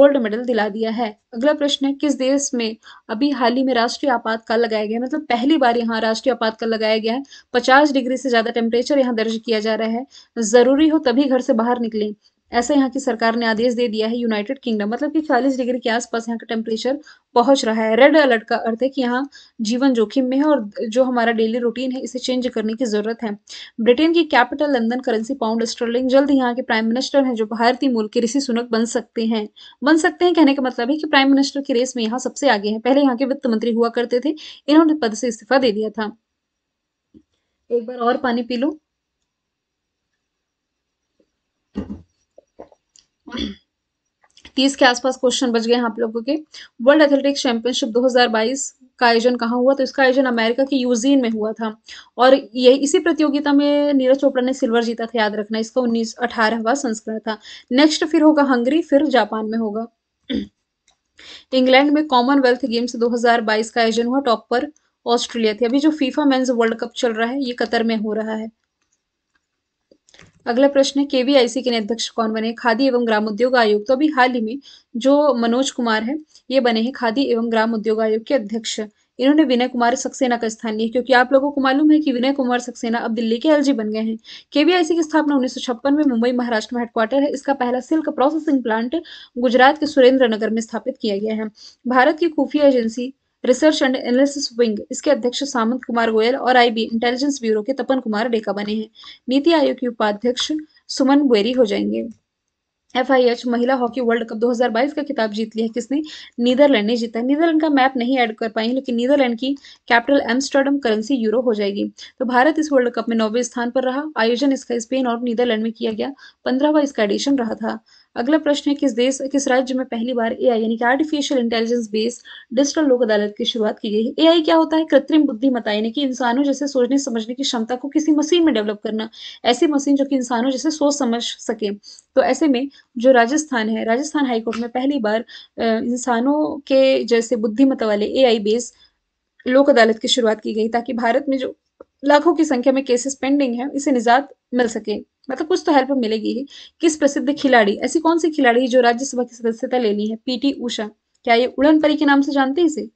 Speaker 1: गोल्ड मेडल दिला दिया है अगला प्रश्न है किस देश में अभी हाल ही में राष्ट्रीय आपातकाल लगाया गया है मतलब पहली बार यहाँ राष्ट्रीय आपातकाल लगाया गया है पचास डिग्री से ज्यादा टेम्परेचर यहाँ दर्ज किया जा रहा है जरूरी हो तभी घर से बाहर निकलें ऐसा यहाँ की सरकार ने आदेश दे दिया है यूनाइटेड किंगडम मतलब कि 40 डिग्री के आसपास यहाँ का टेम्परेचर पहुंच रहा है रेड अलर्ट का अर्थ है कि यहाँ जीवन जोखिम में है और जो हमारा डेली रूटीन है इसे चेंज करने की जरूरत है ब्रिटेन की capital London currency pound sterling जल्द यहाँ के प्राइम मिनिस्टर हैं जो भारतीय मूल के ऋषि सुनक बन सकते हैं बन सकते हैं कहने का मतलब है कि प्राइम मिनिस्टर की रेस में यहाँ सबसे आगे है पहले यहाँ के वित्त मंत्री हुआ करते थे इन्होंने पद से इस्तीफा दे दिया था एक बार और पानी पी लो तीस के आसपास क्वेश्चन बच गए आप लोगों के वर्ल्ड एथलेटिक्स चैंपियनशिप 2022 का आयोजन कहाँ हुआ तो इसका आयोजन अमेरिका के यूजीन में हुआ था और यही इसी प्रतियोगिता में नीरज चोपड़ा ने सिल्वर जीता था याद रखना इसका उन्नीस अठारहवा संस्करण था नेक्स्ट फिर होगा हंगरी फिर जापान में होगा इंग्लैंड में कॉमनवेल्थ गेम्स 2022 का आयोजन हुआ टॉप पर ऑस्ट्रेलिया थे अभी जो फीफा मेन्स वर्ल्ड कप चल रहा है ये कतर में हो रहा है अगला प्रश्न है केवीआईसी के अध्यक्ष कौन बने खादी एवं ग्राम उद्योग आयोग तो अभी हाल ही में जो मनोज कुमार है ये बने हैं खादी एवं ग्राम उद्योग आयोग के अध्यक्ष इन्होंने विनय कुमार सक्सेना का स्थान लिया क्योंकि आप लोगों को मालूम है कि विनय कुमार सक्सेना अब दिल्ली के एलजी बन गए हैं केवीआईसी की स्थापना उन्नीस में मुंबई महाराष्ट्र में हेडक्वार्टर है इसका पहला सिल्क प्रोसेसिंग प्लांट गुजरात के सुरेंद्र नगर में स्थापित किया गया है भारत की खुफिया एजेंसी रिसर्च एंड एनालिसिस विंग इसके अध्यक्ष सामंत कुमार गोयल और आईबी इंटेलिजेंस ब्यूरो के तपन कुमार डेका बने हैं नीति आयोग के उपाध्यक्ष सुमन बेरी हो जाएंगे एफ महिला हॉकी वर्ल्ड कप 2022 का खिताब जीत लिया किसने नीदरलैंड ने जीता नीदरलैंड का मैप नहीं ऐड कर पाए हैं लेकिन नीदरलैंड की कैपिटल एम्स्टर्डम करेंसी यूरो हो जाएगी तो भारत इस वर्ल्ड कप में नौवे स्थान पर रहा आयोजन इसका स्पेन और नीदरलैंड में किया गया पंद्रहवा इसका एडिशन रहा था अगला प्रश्न है किस देश किस राज्य में पहली बार ए यानी कि आर्टिफिशियल इंटेलिजेंस बेस्ड डिजिटल लोक अदालत की शुरुआत की गई है ए क्या होता है कृत्रिम बुद्धिमता यानी कि इंसानों जैसे सोचने समझने की क्षमता को किसी मशीन में डेवलप करना ऐसी मशीन जो कि इंसानों जैसे सोच समझ सके तो ऐसे में जो राजस्थान है राजस्थान हाईकोर्ट में पहली बार इंसानों के जैसे बुद्धिमता वाले ए आई लोक अदालत की शुरुआत की गई ताकि भारत में जो लाखों की संख्या में केसेस पेंडिंग है इसे निजात मिल सके मतलब कुछ तो हेल्प मिलेगी ही किस प्रसिद्ध खिलाड़ी ऐसी कौन सी खिलाड़ी जो राज्यसभा की सदस्यता ले ली है पीटी उषा क्या ये उड़न परी के नाम से जानते हैं इसे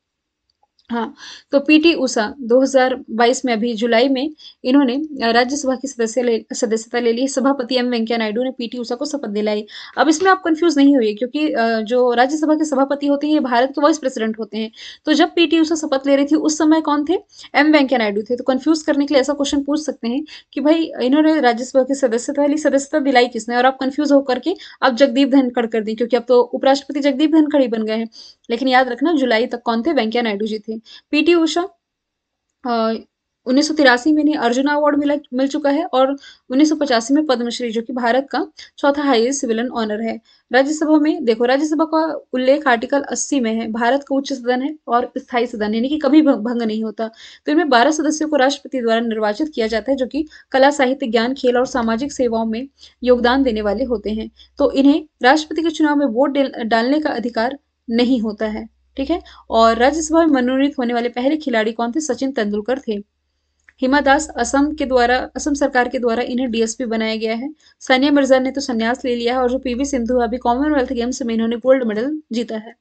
Speaker 1: हाँ तो पीटी उषा 2022 में अभी जुलाई में इन्होंने राज्यसभा की सदस्य ले, सदस्यता ले ली सभापति एम वेंकैया नायडू ने पीटी उषा को शपथ दिलाई अब इसमें आप कंफ्यूज नहीं हुई क्योंकि जो राज्यसभा के सभापति होते हैं ये भारत के वाइस प्रेसिडेंट होते हैं तो जब पीटी उषा शपथ ले रही थी उस समय कौन थे एम वेंकैया नायडू थे तो कन्फ्यूज करने के लिए ऐसा क्वेश्चन पूछ सकते हैं कि भाई इन्होंने राज्यसभा की सदस्यता ली सदस्यता दिलाई किसने और आप कन्फ्यूज होकर के अब जगदीप धनखड़ कर दी क्योंकि अब तो उपराष्ट्रपति जगदीप धनखड़ ही बन गए हैं लेकिन याद रखना जुलाई तक कौन थे वेंकैया नायडू जी थे पीटी उषा उन्नीस में इन्हें अर्जुन अवार्ड मिला मिल चुका है और उन्नीस में पद्मश्री जो कि भारत का चौथा हाईएस्ट सिविलियन ऑनर है राज्यसभा में देखो राज्यसभा का उल्लेख आर्टिकल 80 में है भारत का उच्च सदन है और स्थायी सदन यानी कि कभी भंग नहीं होता तो इनमें 12 सदस्यों को राष्ट्रपति द्वारा निर्वाचित किया जाता है जो की कला साहित्य ज्ञान खेल और सामाजिक सेवाओं में योगदान देने वाले होते हैं तो इन्हें राष्ट्रपति के चुनाव में वोट डालने का अधिकार नहीं होता है ठीक है और राज्यसभा में मनोनीत होने वाले पहले खिलाड़ी कौन थे सचिन तेंदुलकर थे हिमा दास असम के द्वारा असम सरकार के द्वारा इन्हें डीएसपी बनाया गया है सानिया मिर्जा ने तो संन्यास ले लिया है और जो पीवी सिंधु अभी कॉमनवेल्थ गेम्स में इन्होंने गोल्ड मेडल जीता है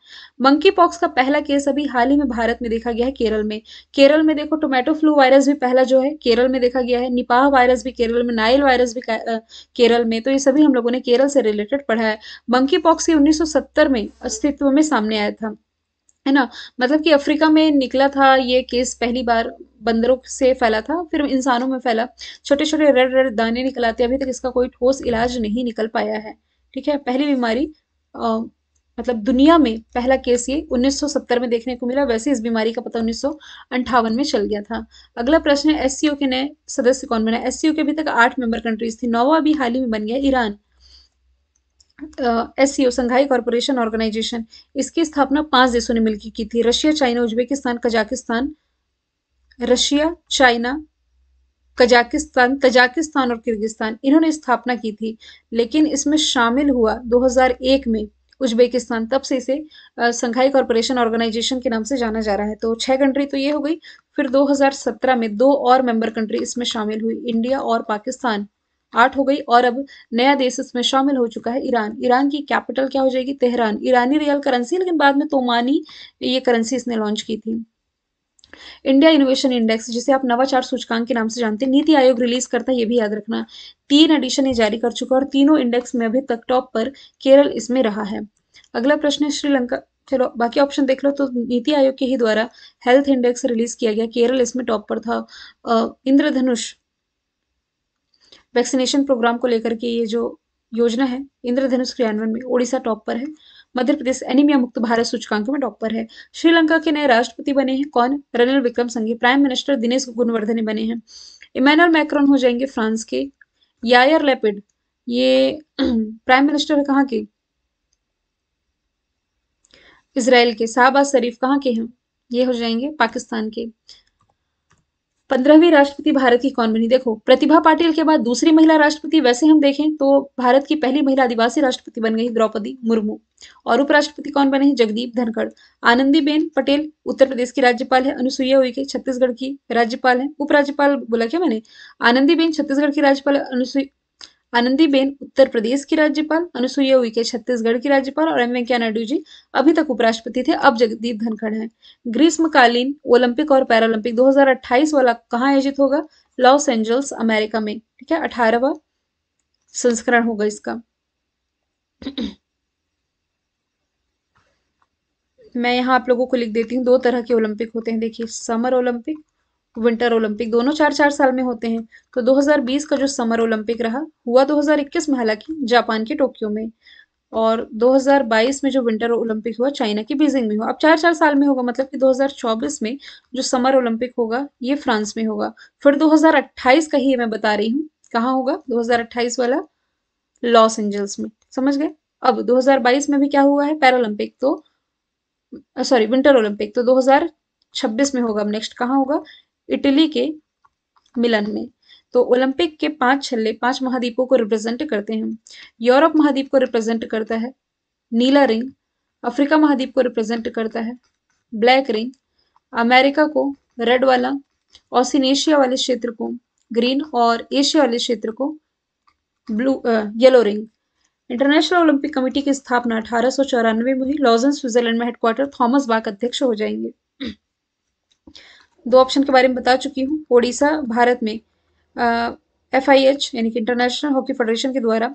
Speaker 1: मंकी पॉक्स का पहला केस अभी हाल ही में भारत में देखा गया है केरल में केरल में देखो टोमेटो फ्लू वायरस भी पहला जो है केरल में देखा गया है निपाह वायरस भी केरल में नाइल वायरस भी केरल में तो ये सभी हम लोगों ने केरल से रिलेटेड पढ़ा है मंकी पॉक्स ये उन्नीस में अस्तित्व में सामने आया था है ना मतलब कि अफ्रीका में निकला था ये केस पहली बार बंदरों से फैला था फिर इंसानों में फैला छोटे छोटे रेड रेड दाने निकल आते अभी तक इसका कोई ठोस इलाज नहीं निकल पाया है ठीक है पहली बीमारी मतलब दुनिया में पहला केस ये 1970 में देखने को मिला वैसे इस बीमारी का पता उन्नीस में चल गया था अगला प्रश्न है एस के नए सदस्य कौन बना एस के अभी तक आठ मेंबर कंट्रीज थी नौवा भी हाल ही में बन गया Iran S C O Shanghai corporation organization इसकी स्थापना पांच देशों ने मिलकर की थी Russia China Uzbekistan Kazakhstan Russia China Kazakhstan Tajikistan और किर्गिस्तान इन्होंने स्थापना की थी लेकिन इसमें शामिल हुआ 2001 में उज्बेकिस्तान तब से इसे संघाई कॉरपोरेशन ऑर्गेनाइजेशन के नाम से जाना जा रहा है तो छह कंट्री तो ये हो गई फिर 2017 में दो और मेंबर कंट्री इसमें शामिल हुई इंडिया और पाकिस्तान आठ हो गई और अब नया देश इसमें शामिल हो चुका है ईरान ईरान की कैपिटल क्या हो जाएगी तेहरान ईरानी रियल करेंसी लेकिन बाद में तोमानी ये करेंसी इसने लॉन्च की थी इंडिया इनोवेशन इंडेक्स जिसे आप नवाचार सूचकांक के नाम से जानते हैं नीति आयोग रिलीज करता है ये भी याद रखना तीन एडिशन ये जारी कर चुका है और तीनों इंडेक्स में अभी तक टॉप पर केरल इसमें रहा है अगला प्रश्न है श्रीलंका चलो बाकी ऑप्शन देख लो तो नीति आयोग के ही द्वारा हेल्थ इंडेक्स रिलीज किया गया केरल इसमें टॉप पर था इंद्रधनुष वैक्सीनेशन प्रोग्राम को लेकर के ये जो योजना है इंद्रधनुष क्रियान्वयन में ओडिशा टॉप पर है मध्य प्रदेश एनीमिया मुक्त भारत सूचकांक में टॉप पर है श्रीलंका के नए राष्ट्रपति बने हैं कौन रनिल विक्रम संघे प्राइम मिनिस्टर दिनेश गुणवर्धन बने हैं इमैनुअल मैक्रोन हो जाएंगे फ्रांस के यायर लेपिड ये प्राइम मिनिस्टर है कहाँ के इसराइल के शाहबाज शरीफ कहाँ के हैं ये हो जाएंगे पाकिस्तान के पंद्रहवीं राष्ट्रपति भारत की कौन बनी देखो प्रतिभा पाटिल के बाद दूसरी महिला राष्ट्रपति वैसे हम देखें तो भारत की पहली महिला आदिवासी राष्ट्रपति बन गई द्रौपदी मुर्मू और उपराष्ट्रपति कौन बने हैं जगदीप धनखड़ आनंदीबेन पटेल उत्तर प्रदेश की राज्यपाल है अनुसुईया उइके छत्तीसगढ़ की राज्यपाल है उपराज्यपाल बोला क्या मैंने आनंदीबेन छत्तीसगढ़ की राज्यपाल अनुसुई आनंदीबेन उत्तर प्रदेश की राज्यपाल अनुसुईया उइके छत्तीसगढ़ की राज्यपाल और एम वेंकैया नायडू जी अभी तक उपराष्ट्रपति थे अब जगदीप धनखड़ हैं ग्रीष्मकालीन ओलंपिक और पैरालंपिक 2028 वाला कहाँ आयोजित होगा लॉस एंजल्स अमेरिका में ठीक है अठारहवा संस्करण होगा इसका मैं यहाँ आप लोगों को लिख देती हूँ दो तरह के ओलंपिक होते हैं देखिए समर ओलंपिक विंटर ओलंपिक दोनों चार चार साल में होते हैं तो 2020 का जो समर ओलंपिक रहा हुआ 2021 में हालांकि जापान के टोक्यो में और 2022 में जो विंटर ओलंपिक हुआ चाइना की बीजिंग में हुआ अब चार चार साल में होगा मतलब कि 2024 में जो समर ओलंपिक होगा ये फ्रांस में होगा फिर 2028 का ही मैं बता रही हूँ कहाँ होगा 2028 वाला लॉस एंजल्स में समझ गए अब 2022 में भी क्या हुआ है पैरोलंपिक तो सॉरी विंटर ओलंपिक तो 2026 में होगा अब नेक्स्ट कहाँ होगा इटली के मिलन में तो ओलंपिक के पांच छल्ले पांच महाद्वीपों को रिप्रेजेंट करते हैं यूरोप महाद्वीप को रिप्रेजेंट करता है नीला रिंग अफ्रीका महाद्वीप को रिप्रेजेंट करता है ब्लैक रिंग अमेरिका को रेड वाला ओसिनेशिया वाले क्षेत्र को ग्रीन और एशिया वाले क्षेत्र को blue yellow ring International Olympic Committee की स्थापना अठारह में हुई लॉजन स्विट्जरलैंड में हेडक्वार्टर थॉमस बाक अध्यक्ष हो जाएंगे दो ऑप्शन के बारे में बता चुकी हूँ ओडिशा भारत में एफ आई एच यानी कि इंटरनेशनल हॉकी फेडरेशन के द्वारा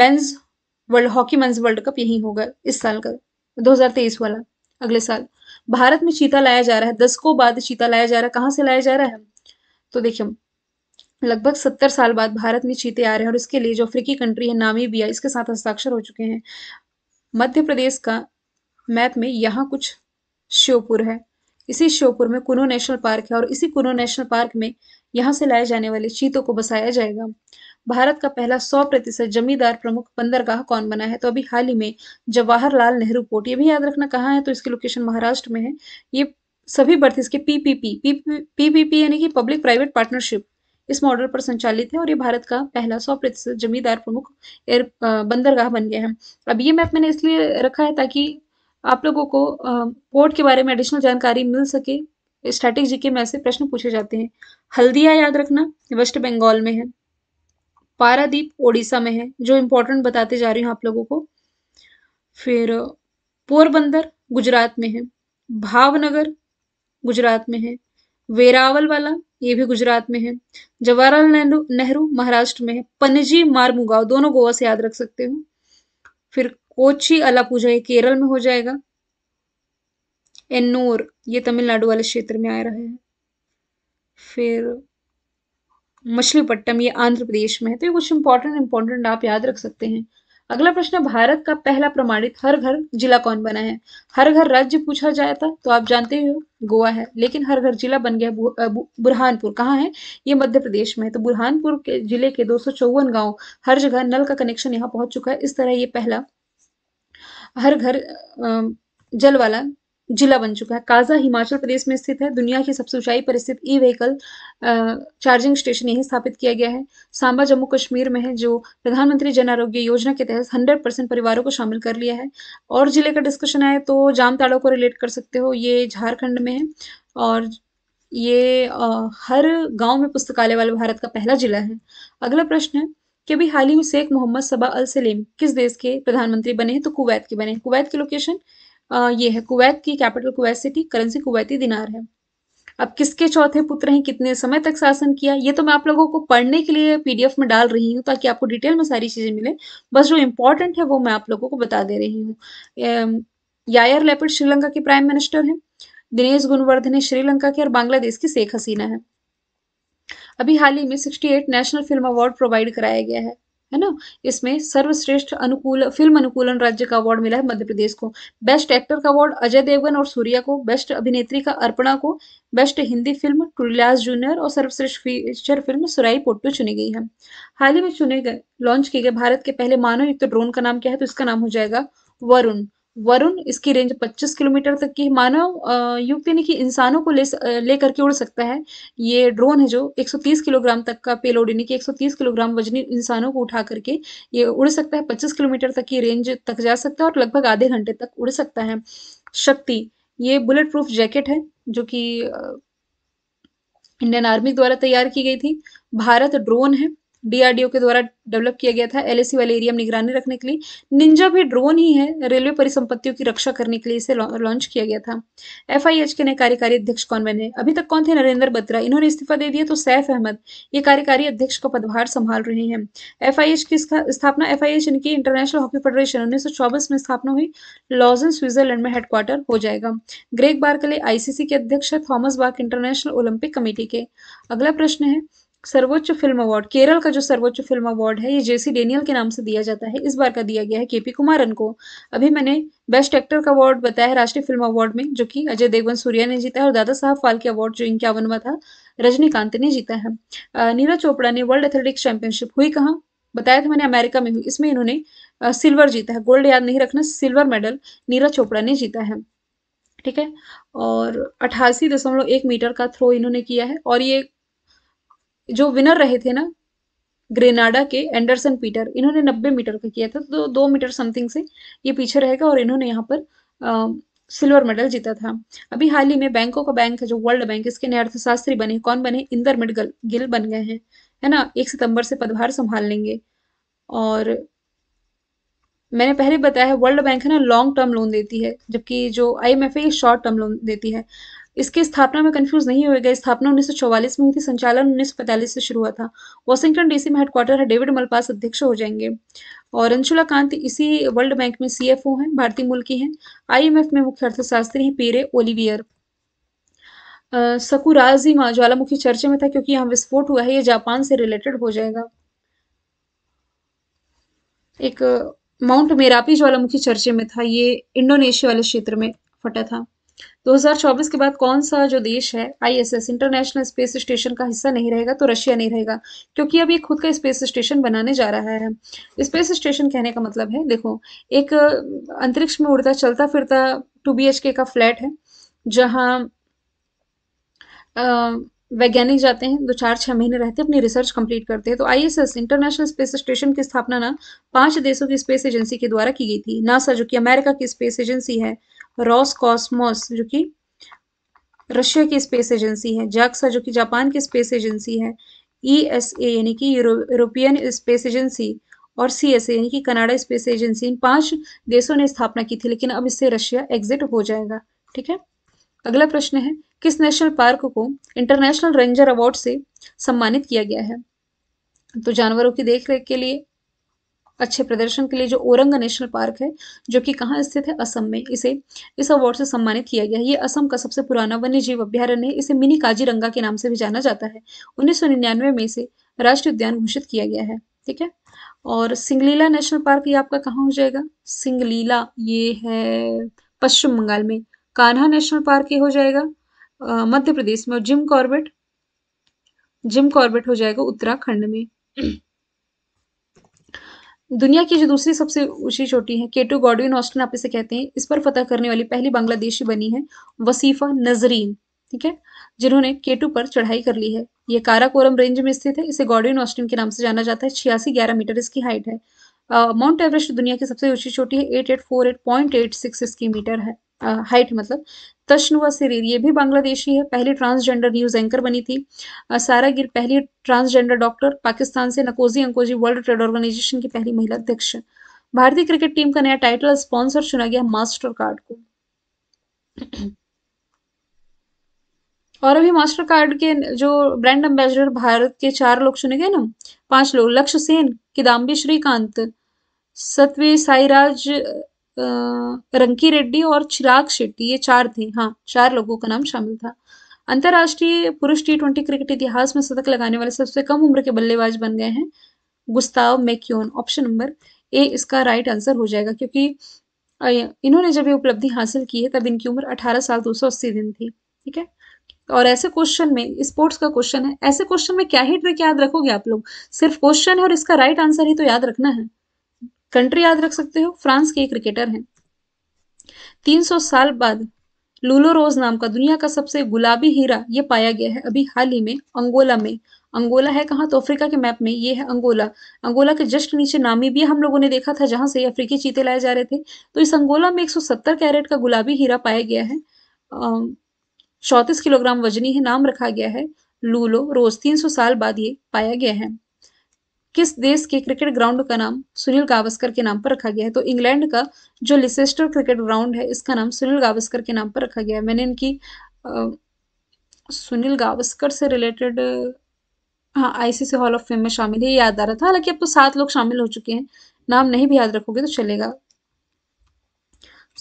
Speaker 1: men's world hockey men's world cup यही होगा इस साल का 2023 वाला अगले साल भारत में चीता लाया जा रहा है दस को बाद चीता लाया जा रहा है कहाँ से लाया जा रहा है तो देखिये लगभग सत्तर साल बाद भारत में चीते आ रहे हैं और इसके लिए जो अफ्रीकी कंट्री है नामीबिया इसके साथ हस्ताक्षर हो चुके हैं मध्य प्रदेश का मैप में यहाँ कुछ श्योपुर है इसी श्योपुर में कुनो नेशनल पार्क है और इसी कुनो नेशनल पार्क में यहाँ से लाए जाने वाले चीतों को बसाया जाएगा भारत का पहला 100 प्रतिशत जमींदार प्रमुख बंदरगाह कौन बना है तो अभी हाल ही में जवाहरलाल नेहरू पोर्ट ये भी याद रखना कहाँ है तो इसकी लोकेशन महाराष्ट्र में है ये सभी बर्थ इसके पीपीपी पीपीपी यानी कि पब्लिक प्राइवेट पार्टनरशिप इस मॉडल पर संचालित है और ये भारत का पहला सौ प्रतिशत जमींदार प्रमुख एयर बंदरगाह बन गया है अब ये मैप मैंने इसलिए रखा है ताकि आप लोगों को पोर्ट के बारे में एडिशनल जानकारी मिल सके स्टैटिक जीके में ऐसे प्रश्न पूछे जाते हैं हल्दिया याद रखना वेस्ट बंगाल में है पारादीप ओडिशा में है जो इंपॉर्टेंट बताते जा रही हूँ आप लोगों को फिर पोरबंदर गुजरात में है भावनगर गुजरात में है वेरावल वाला ये भी गुजरात में है जवाहरलाल नेहरू नेहरू महाराष्ट्र में है पनजी मारमुगाव दोनों गोवा से याद रख सकते हो फिर कोची अलापूजा ये केरल में हो जाएगा एन्नूर ये तमिलनाडु वाले क्षेत्र में आ रहा है फिर मछलीपट्टम ये आंध्र प्रदेश में है तो ये कुछ इंपॉर्टेंट इंपॉर्टेंट आप याद रख सकते हैं अगला प्रश्न भारत का पहला प्रमाणित हर घर जिला कौन बना है हर घर राज्य पूछा था तो आप जानते हो गोवा है लेकिन हर घर जिला बन गया बुरहानपुर कहाँ है ये मध्य प्रदेश में है तो बुरहानपुर के जिले के दो गांव हर जगह नल का कनेक्शन यहाँ पहुंच चुका है इस तरह ये पहला हर घर जल वाला जिला बन चुका है काजा हिमाचल प्रदेश में स्थित है दुनिया की सबसे ऊंचाई पर स्थित ई व्हीकल चार्जिंग स्टेशन यही स्थापित किया गया है सांबा जम्मू कश्मीर में है जो प्रधानमंत्री जन आरोग्य योजना के तहत 100 परसेंट परिवारों को शामिल कर लिया है और जिले का डिस्कशन आए तो जामताड़ों को रिलेट कर सकते हो ये झारखंड में है और ये हर गाँव में पुस्तकालय वाला भारत का पहला जिला है अगला प्रश्न है कि अभी हाल ही में शेख मोहम्मद सबा अल सलीम किस देश के प्रधानमंत्री बने हैं तो कुवैत के बने हैं कुवैत की लोकेशन ये है कुवैत की capital Kuwait city currency Kuwaiti dinar है अब किसके चौथे पुत्र हैं कितने समय तक शासन किया ये तो मैं आप लोगों को पढ़ने के लिए पीडीएफ में डाल रही हूँ ताकि आपको डिटेल में सारी चीजें मिले बस जो इम्पोर्टेंट है वो मैं आप लोगों को बता दे रही हूँ यायर लेपिड श्रीलंका के प्राइम मिनिस्टर हैं दिनेश गुणवर्धन श्रीलंका के और बांग्लादेश की शेख हसीना है अभी हाल ही में 68 नेशनल फिल्म अवार्ड प्रोवाइड कराया गया है है ना इसमें सर्वश्रेष्ठ अनुकूल फिल्म अनुकूलन राज्य का अवार्ड मिला है मध्य प्रदेश को बेस्ट एक्टर का अवार्ड अजय देवगन और सूर्या को बेस्ट अभिनेत्री का अर्पणा को बेस्ट हिंदी फिल्म टुलास जूनियर और सर्वश्रेष्ठ फीचर फिल्म सुराई पोटू चुनी गई है हाल ही में चुने गए लॉन्च किए गए भारत के पहले मानव युक्त ड्रोन का नाम क्या है तो इसका नाम हो जाएगा वरुण वरुण इसकी रेंज 25 किलोमीटर तक की मानव युक्त यानी कि इंसानों को ले लेकर के उड़ सकता है ये ड्रोन है जो 130 किलोग्राम तक का पेलोड यानी कि 130 किलोग्राम वजनी इंसानों को उठा करके ये उड़ सकता है 25 किलोमीटर तक की रेंज तक जा सकता है और लगभग आधे घंटे तक उड़ सकता है शक्ति ये बुलेट प्रूफ जैकेट है जो कि इंडियन आर्मी द्वारा तैयार की गई थी भारत ड्रोन है डीआरडीओ के द्वारा डेवलप किया गया था एलएसी वाले एरिया में निगरानी रखने के लिए निंजा भी ड्रोन ही है रेलवे परिसंपत्तियों की रक्षा करने के लिए इसे लॉन्च किया गया था एफआईएच के नए कार्यकारी अध्यक्ष कौन बने अभी तक कौन थे नरेंद्र बत्रा इन्होंने इस्तीफा दे दिया तो सैफ अहमद ये कार्यकारी अध्यक्ष का पदभार संभाल रहे हैं एफ की स्थापना एफ इनकी इंटरनेशनल हॉकी फेडरेशन उन्नीस में स्थापना हुई लॉजन स्विट्जरलैंड में हेडक्वार्टर हो जाएगा के बार्कले आईसीसी के अध्यक्ष है थॉमस बार्क इंटरनेशनल ओलंपिक कमेटी के अगला प्रश्न है सर्वोच्च फिल्म अवार्ड केरल का जो सर्वोच्च फिल्म अवार्ड है ये जेसी डेनियल के नाम से दिया जाता है इस बार का दिया गया है केपी कुमारन को अभी मैंने बेस्ट एक्टर का अवार्ड बताया है राष्ट्रीय फिल्म अवार्ड में जो कि अजय देवगन सूर्या ने जीता है और दादा साहब फाल्के अवार्ड जो इंक्यावनवा था रजनीकांत ने जीता है नीरज चोपड़ा ने वर्ल्ड एथलेटिक्स चैंपियनशिप हुई कहा बताया था मैंने अमेरिका में हुई इसमें इन्होंने सिल्वर जीता है गोल्ड याद नहीं रखना सिल्वर मेडल नीरज चोपड़ा ने जीता है ठीक है और अठासी दशमलव एक मीटर का थ्रो इन्होंने किया है और ये जो विनर रहे थे ना ग्रेनाडा के एंडरसन पीटर इन्होंने 90 मीटर का किया था तो दो मीटर समथिंग से ये पीछे रहेगा और इन्होंने यहाँ पर आ, सिल्वर मेडल जीता था अभी हाल ही में बैंकों का बैंक है जो वर्ल्ड बैंक इसके नए अर्थशास्त्री बने कौन बने इंदर मिडगल गिल बन गए हैं है ना एक सितंबर से पदभार संभाल लेंगे और मैंने पहले बताया है वर्ल्ड बैंक है ना लॉन्ग टर्म लोन देती है जबकि जो आई एम एफ है ये शॉर्ट टर्म लोन देती है इसकी स्थापना में कंफ्यूज नहीं गए स्थापना 1944 में हुई थी संचालन 1945 से शुरू हुआ था वॉशिंगटन डीसी में हेडक्वार्टर है डेविड मलपास अध्यक्ष हो जाएंगे और अंशुला कांत इसी वर्ल्ड बैंक में सीएफओ हैं भारतीय मूल की हैं आईएमएफ में मुख्य अर्थशास्त्री हैं पेरे ओलिवियर सकुराजीमा ज्वालामुखी चर्चे में था क्योंकि यहाँ विस्फोट हुआ है ये जापान से रिलेटेड हो जाएगा एक माउंट मेरापी ज्वालामुखी चर्चे में था ये इंडोनेशिया वाले क्षेत्र में फटा था 2024 के बाद कौन सा जो देश है आईएसएस इंटरनेशनल स्पेस स्टेशन का हिस्सा नहीं रहेगा तो रशिया नहीं रहेगा क्योंकि अब ये खुद का स्पेस स्टेशन बनाने जा रहा है स्पेस स्टेशन कहने का मतलब है देखो एक अंतरिक्ष में उड़ता चलता फिरता टू बी का फ्लैट है जहाँ वैज्ञानिक जाते हैं दो चार छह महीने रहते हैं अपनी रिसर्च कंप्लीट करते हैं तो आईएसएस इंटरनेशनल स्पेस स्टेशन की स्थापना ना पांच देशों की स्पेस एजेंसी के द्वारा की गई थी नासा जो कि अमेरिका की स्पेस एजेंसी है रॉस कॉस्मोस जो कि रशिया की स्पेस एजेंसी है जैक्सा जो कि जापान की स्पेस एजेंसी है ई एस ए यानी कि यूरोपियन स्पेस एजेंसी और सी एस ए यानी कि कनाडा स्पेस एजेंसी इन पांच देशों ने स्थापना की थी लेकिन अब इससे रशिया एग्जिट हो जाएगा ठीक है अगला प्रश्न है किस नेशनल पार्क को इंटरनेशनल रेंजर अवार्ड से सम्मानित किया गया है तो जानवरों की देखरेख के लिए अच्छे प्रदर्शन के लिए जो ओरंग नेशनल पार्क है जो कि कहाँ स्थित है असम में इसे इस अवार्ड से सम्मानित किया गया है ये असम का सबसे पुराना वन्य जीव अभ्यारण्य है इसे मिनी काजीरंगा के नाम से भी जाना जाता है उन्नीस में इसे राष्ट्रीय उद्यान घोषित किया गया है ठीक है और सिंगलीला नेशनल पार्क ये आपका कहाँ हो जाएगा सिंगलीला ये है पश्चिम बंगाल में कान्हा नेशनल पार्क ये हो जाएगा मध्य प्रदेश में और जिम कॉर्बेट जिम कॉर्बेट हो जाएगा उत्तराखंड में दुनिया की जो दूसरी सबसे ऊंची चोटी है केटू गॉडविन ऑस्टिन आप इसे कहते हैं इस पर फतह करने वाली पहली बांग्लादेशी बनी है वसीफा नजरीन ठीक है जिन्होंने केटू पर चढ़ाई कर ली है ये काराकोरम रेंज में स्थित है इसे गॉडविन ऑस्टिन के नाम से जाना जाता है छियासी ग्यारह मीटर इसकी हाइट है माउंट एवरेस्ट दुनिया की सबसे ऊंची चोटी है eight eight four eight point eight six इसकी मीटर है हाइट मतलब तश्नुआ सिरीर ये भी बांग्लादेशी है पहली ट्रांसजेंडर न्यूज एंकर बनी थी सारा गिर पहली ट्रांसजेंडर डॉक्टर पाकिस्तान से नकोजी अंकोजी वर्ल्ड ट्रेड ऑर्गेनाइजेशन की पहली महिला अध्यक्ष भारतीय क्रिकेट टीम का नया टाइटल स्पॉन्सर चुना गया मास्टर कार्ड को और अभी मास्टर कार्ड के जो ब्रांड एम्बेसडर भारत के चार लोग चुने गए ना पांच लोग लक्ष्य सेन किदाम्बी श्रीकांत सत्वी साईराज रंकी रेड्डी और चिराग शेट्टी ये चार थे हाँ चार लोगों का नाम शामिल था अंतर्राष्ट्रीय पुरुष टी ट्वेंटी क्रिकेट इतिहास में शतक लगाने वाले सबसे कम उम्र के बल्लेबाज बन गए हैं Gustav McKeon option number A इसका राइट आंसर हो जाएगा क्योंकि इन्होंने जब ये उपलब्धि हासिल की है तब इनकी उम्र 18 साल 280 दिन थी ठीक है और ऐसे क्वेश्चन में स्पोर्ट्स का क्वेश्चन है ऐसे क्वेश्चन में क्या ही ट्रिक याद रखोगे आप लोग सिर्फ क्वेश्चन है और इसका राइट आंसर ही तो याद रखना है कंट्री याद रख सकते हो फ्रांस के क्रिकेटर हैं 300 साल बाद लूलो रोज नाम का दुनिया का सबसे गुलाबी हीरा ये पाया गया है अभी हाल ही में अंगोला में अंगोला है कहाँ तो अफ्रीका के मैप में ये है अंगोला अंगोला के जस्ट नीचे नामीबिया हम लोगों ने देखा था जहां से अफ्रीकी चीते लाए जा रहे थे तो इस अंगोला में 170 कैरेट का गुलाबी हीरा पाया गया है चौंतीस किलोग्राम वजनी है नाम रखा गया है लूलो रोज तीन साल बाद ये पाया गया है किस देश के क्रिकेट ग्राउंड का नाम सुनील गावस्कर के नाम पर रखा गया है तो इंग्लैंड का जो लिसेस्टर क्रिकेट ग्राउंड है इसका नाम सुनील गावस्कर के नाम पर रखा गया है मैंने इनकी आ, सुनील गावस्कर से रिलेटेड हाँ आईसीसी हॉल ऑफ फेम में शामिल है याद आ रहा था हालांकि अब तो सात लोग शामिल हो चुके हैं नाम नहीं भी याद रखोगे तो चलेगा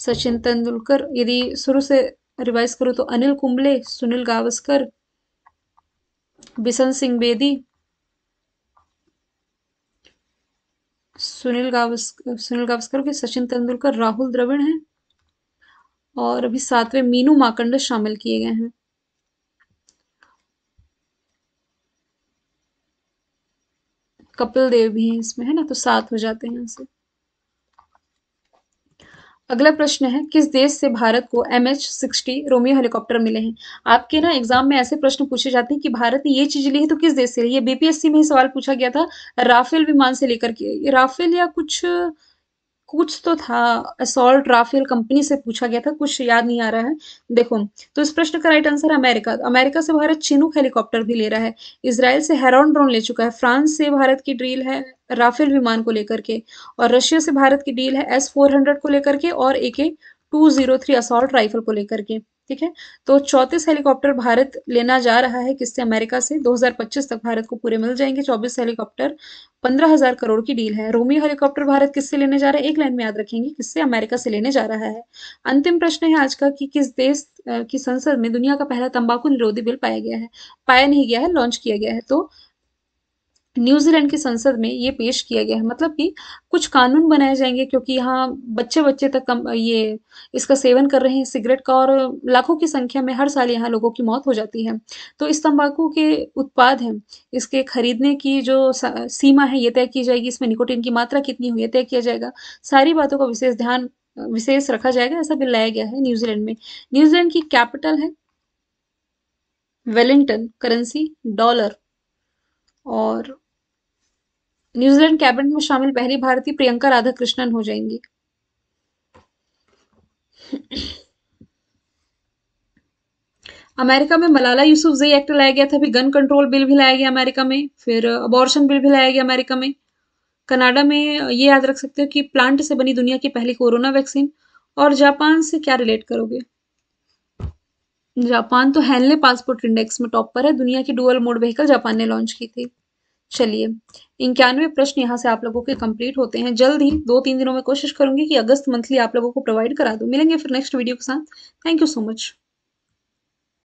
Speaker 1: सचिन तेंदुलकर यदि शुरू से रिवाइज करो तो अनिल कुंबले सुनील गावस्कर बिशन सिंह बेदी सुनील गावस्कर सुनील गावस्कर के सचिन तेंदुलकर राहुल द्रविड़ हैं और अभी सातवें मीनू माकंड शामिल किए गए हैं कपिल देव भी हैं इसमें है ना तो सात हो जाते हैं यहाँ से अगला प्रश्न है किस देश से भारत को M H sixty Romeo helicopter मिले हैं आपके ना एग्जाम में ऐसे प्रश्न पूछे जाते हैं कि भारत ने ये चीज ली है तो किस देश से ली ये बीपीएससी में ही सवाल पूछा गया था राफेल विमान से लेकर के राफेल या कुछ कुछ तो था असोल्ट राफेल कंपनी से पूछा गया था कुछ याद नहीं आ रहा है देखो तो इस प्रश्न का राइट आंसर अमेरिका अमेरिका से भारत चिनुक हेलीकॉप्टर भी ले रहा है इसराइल से हेरॉन ड्रोन ले चुका है फ्रांस से भारत की ड्रील है राफेल विमान को लेकर के और रशिया से भारत की डील है एस फोर हंड्रेड को लेकर के और A K two zero three assault rifle को लेकर के ठीक है तो चौतीस हेलीकॉप्टर भारत लेना जा रहा है किससे अमेरिका से 2025 तक भारत को पूरे मिल जाएंगे 24 हेलीकॉप्टर 15000 करोड़ की डील है रोमी हेलीकॉप्टर भारत किससे लेने जा रहा है एक लाइन में याद रखेंगे किससे अमेरिका से लेने जा रहा है अंतिम प्रश्न है आज का कि किस देश की संसद में दुनिया का पहला तंबाकू निरोधी बिल पाया गया है पाया नहीं गया है लॉन्च किया गया है तो न्यूजीलैंड की संसद में ये पेश किया गया है मतलब कि कुछ कानून बनाए जाएंगे क्योंकि यहाँ बच्चे बच्चे तक कम ये इसका सेवन कर रहे हैं सिगरेट का और लाखों की संख्या में हर साल यहाँ लोगों की मौत हो जाती है तो इस तंबाकू के उत्पाद हैं इसके खरीदने की जो सीमा है ये तय की जाएगी इसमें निकोटिन की मात्रा कितनी हुई तय किया जाएगा सारी बातों का विशेष ध्यान विशेष रखा जाएगा ऐसा बिल लाया गया है न्यूजीलैंड में न्यूजीलैंड की कैपिटल है वेलिंगटन करेंसी डॉलर और न्यूजीलैंड कैबिनेट में शामिल पहली भारतीय प्रियंका राधाकृष्णन हो जाएंगी अमेरिका में मलाला यूसुफ जई एक्ट लाया गया था फिर गन कंट्रोल बिल भी लाया गया अमेरिका में फिर अबॉर्शन बिल भी लाया गया अमेरिका में कनाडा में ये याद रख सकते हो कि प्लांट से बनी दुनिया की पहली कोरोना वैक्सीन और जापान से क्या रिलेट करोगे जापान तो हैनले पासपोर्ट इंडेक्स में टॉप पर है दुनिया की डुअल मोड व्हीकल जापान ने लॉन्च की थी चलिए इक्यानवे प्रश्न यहाँ से आप लोगों के कंप्लीट होते हैं जल्द ही दो तीन दिनों में कोशिश करूंगी कि अगस्त मंथली आप लोगों को प्रोवाइड करा दूं मिलेंगे फिर नेक्स्ट वीडियो के साथ थैंक यू सो मच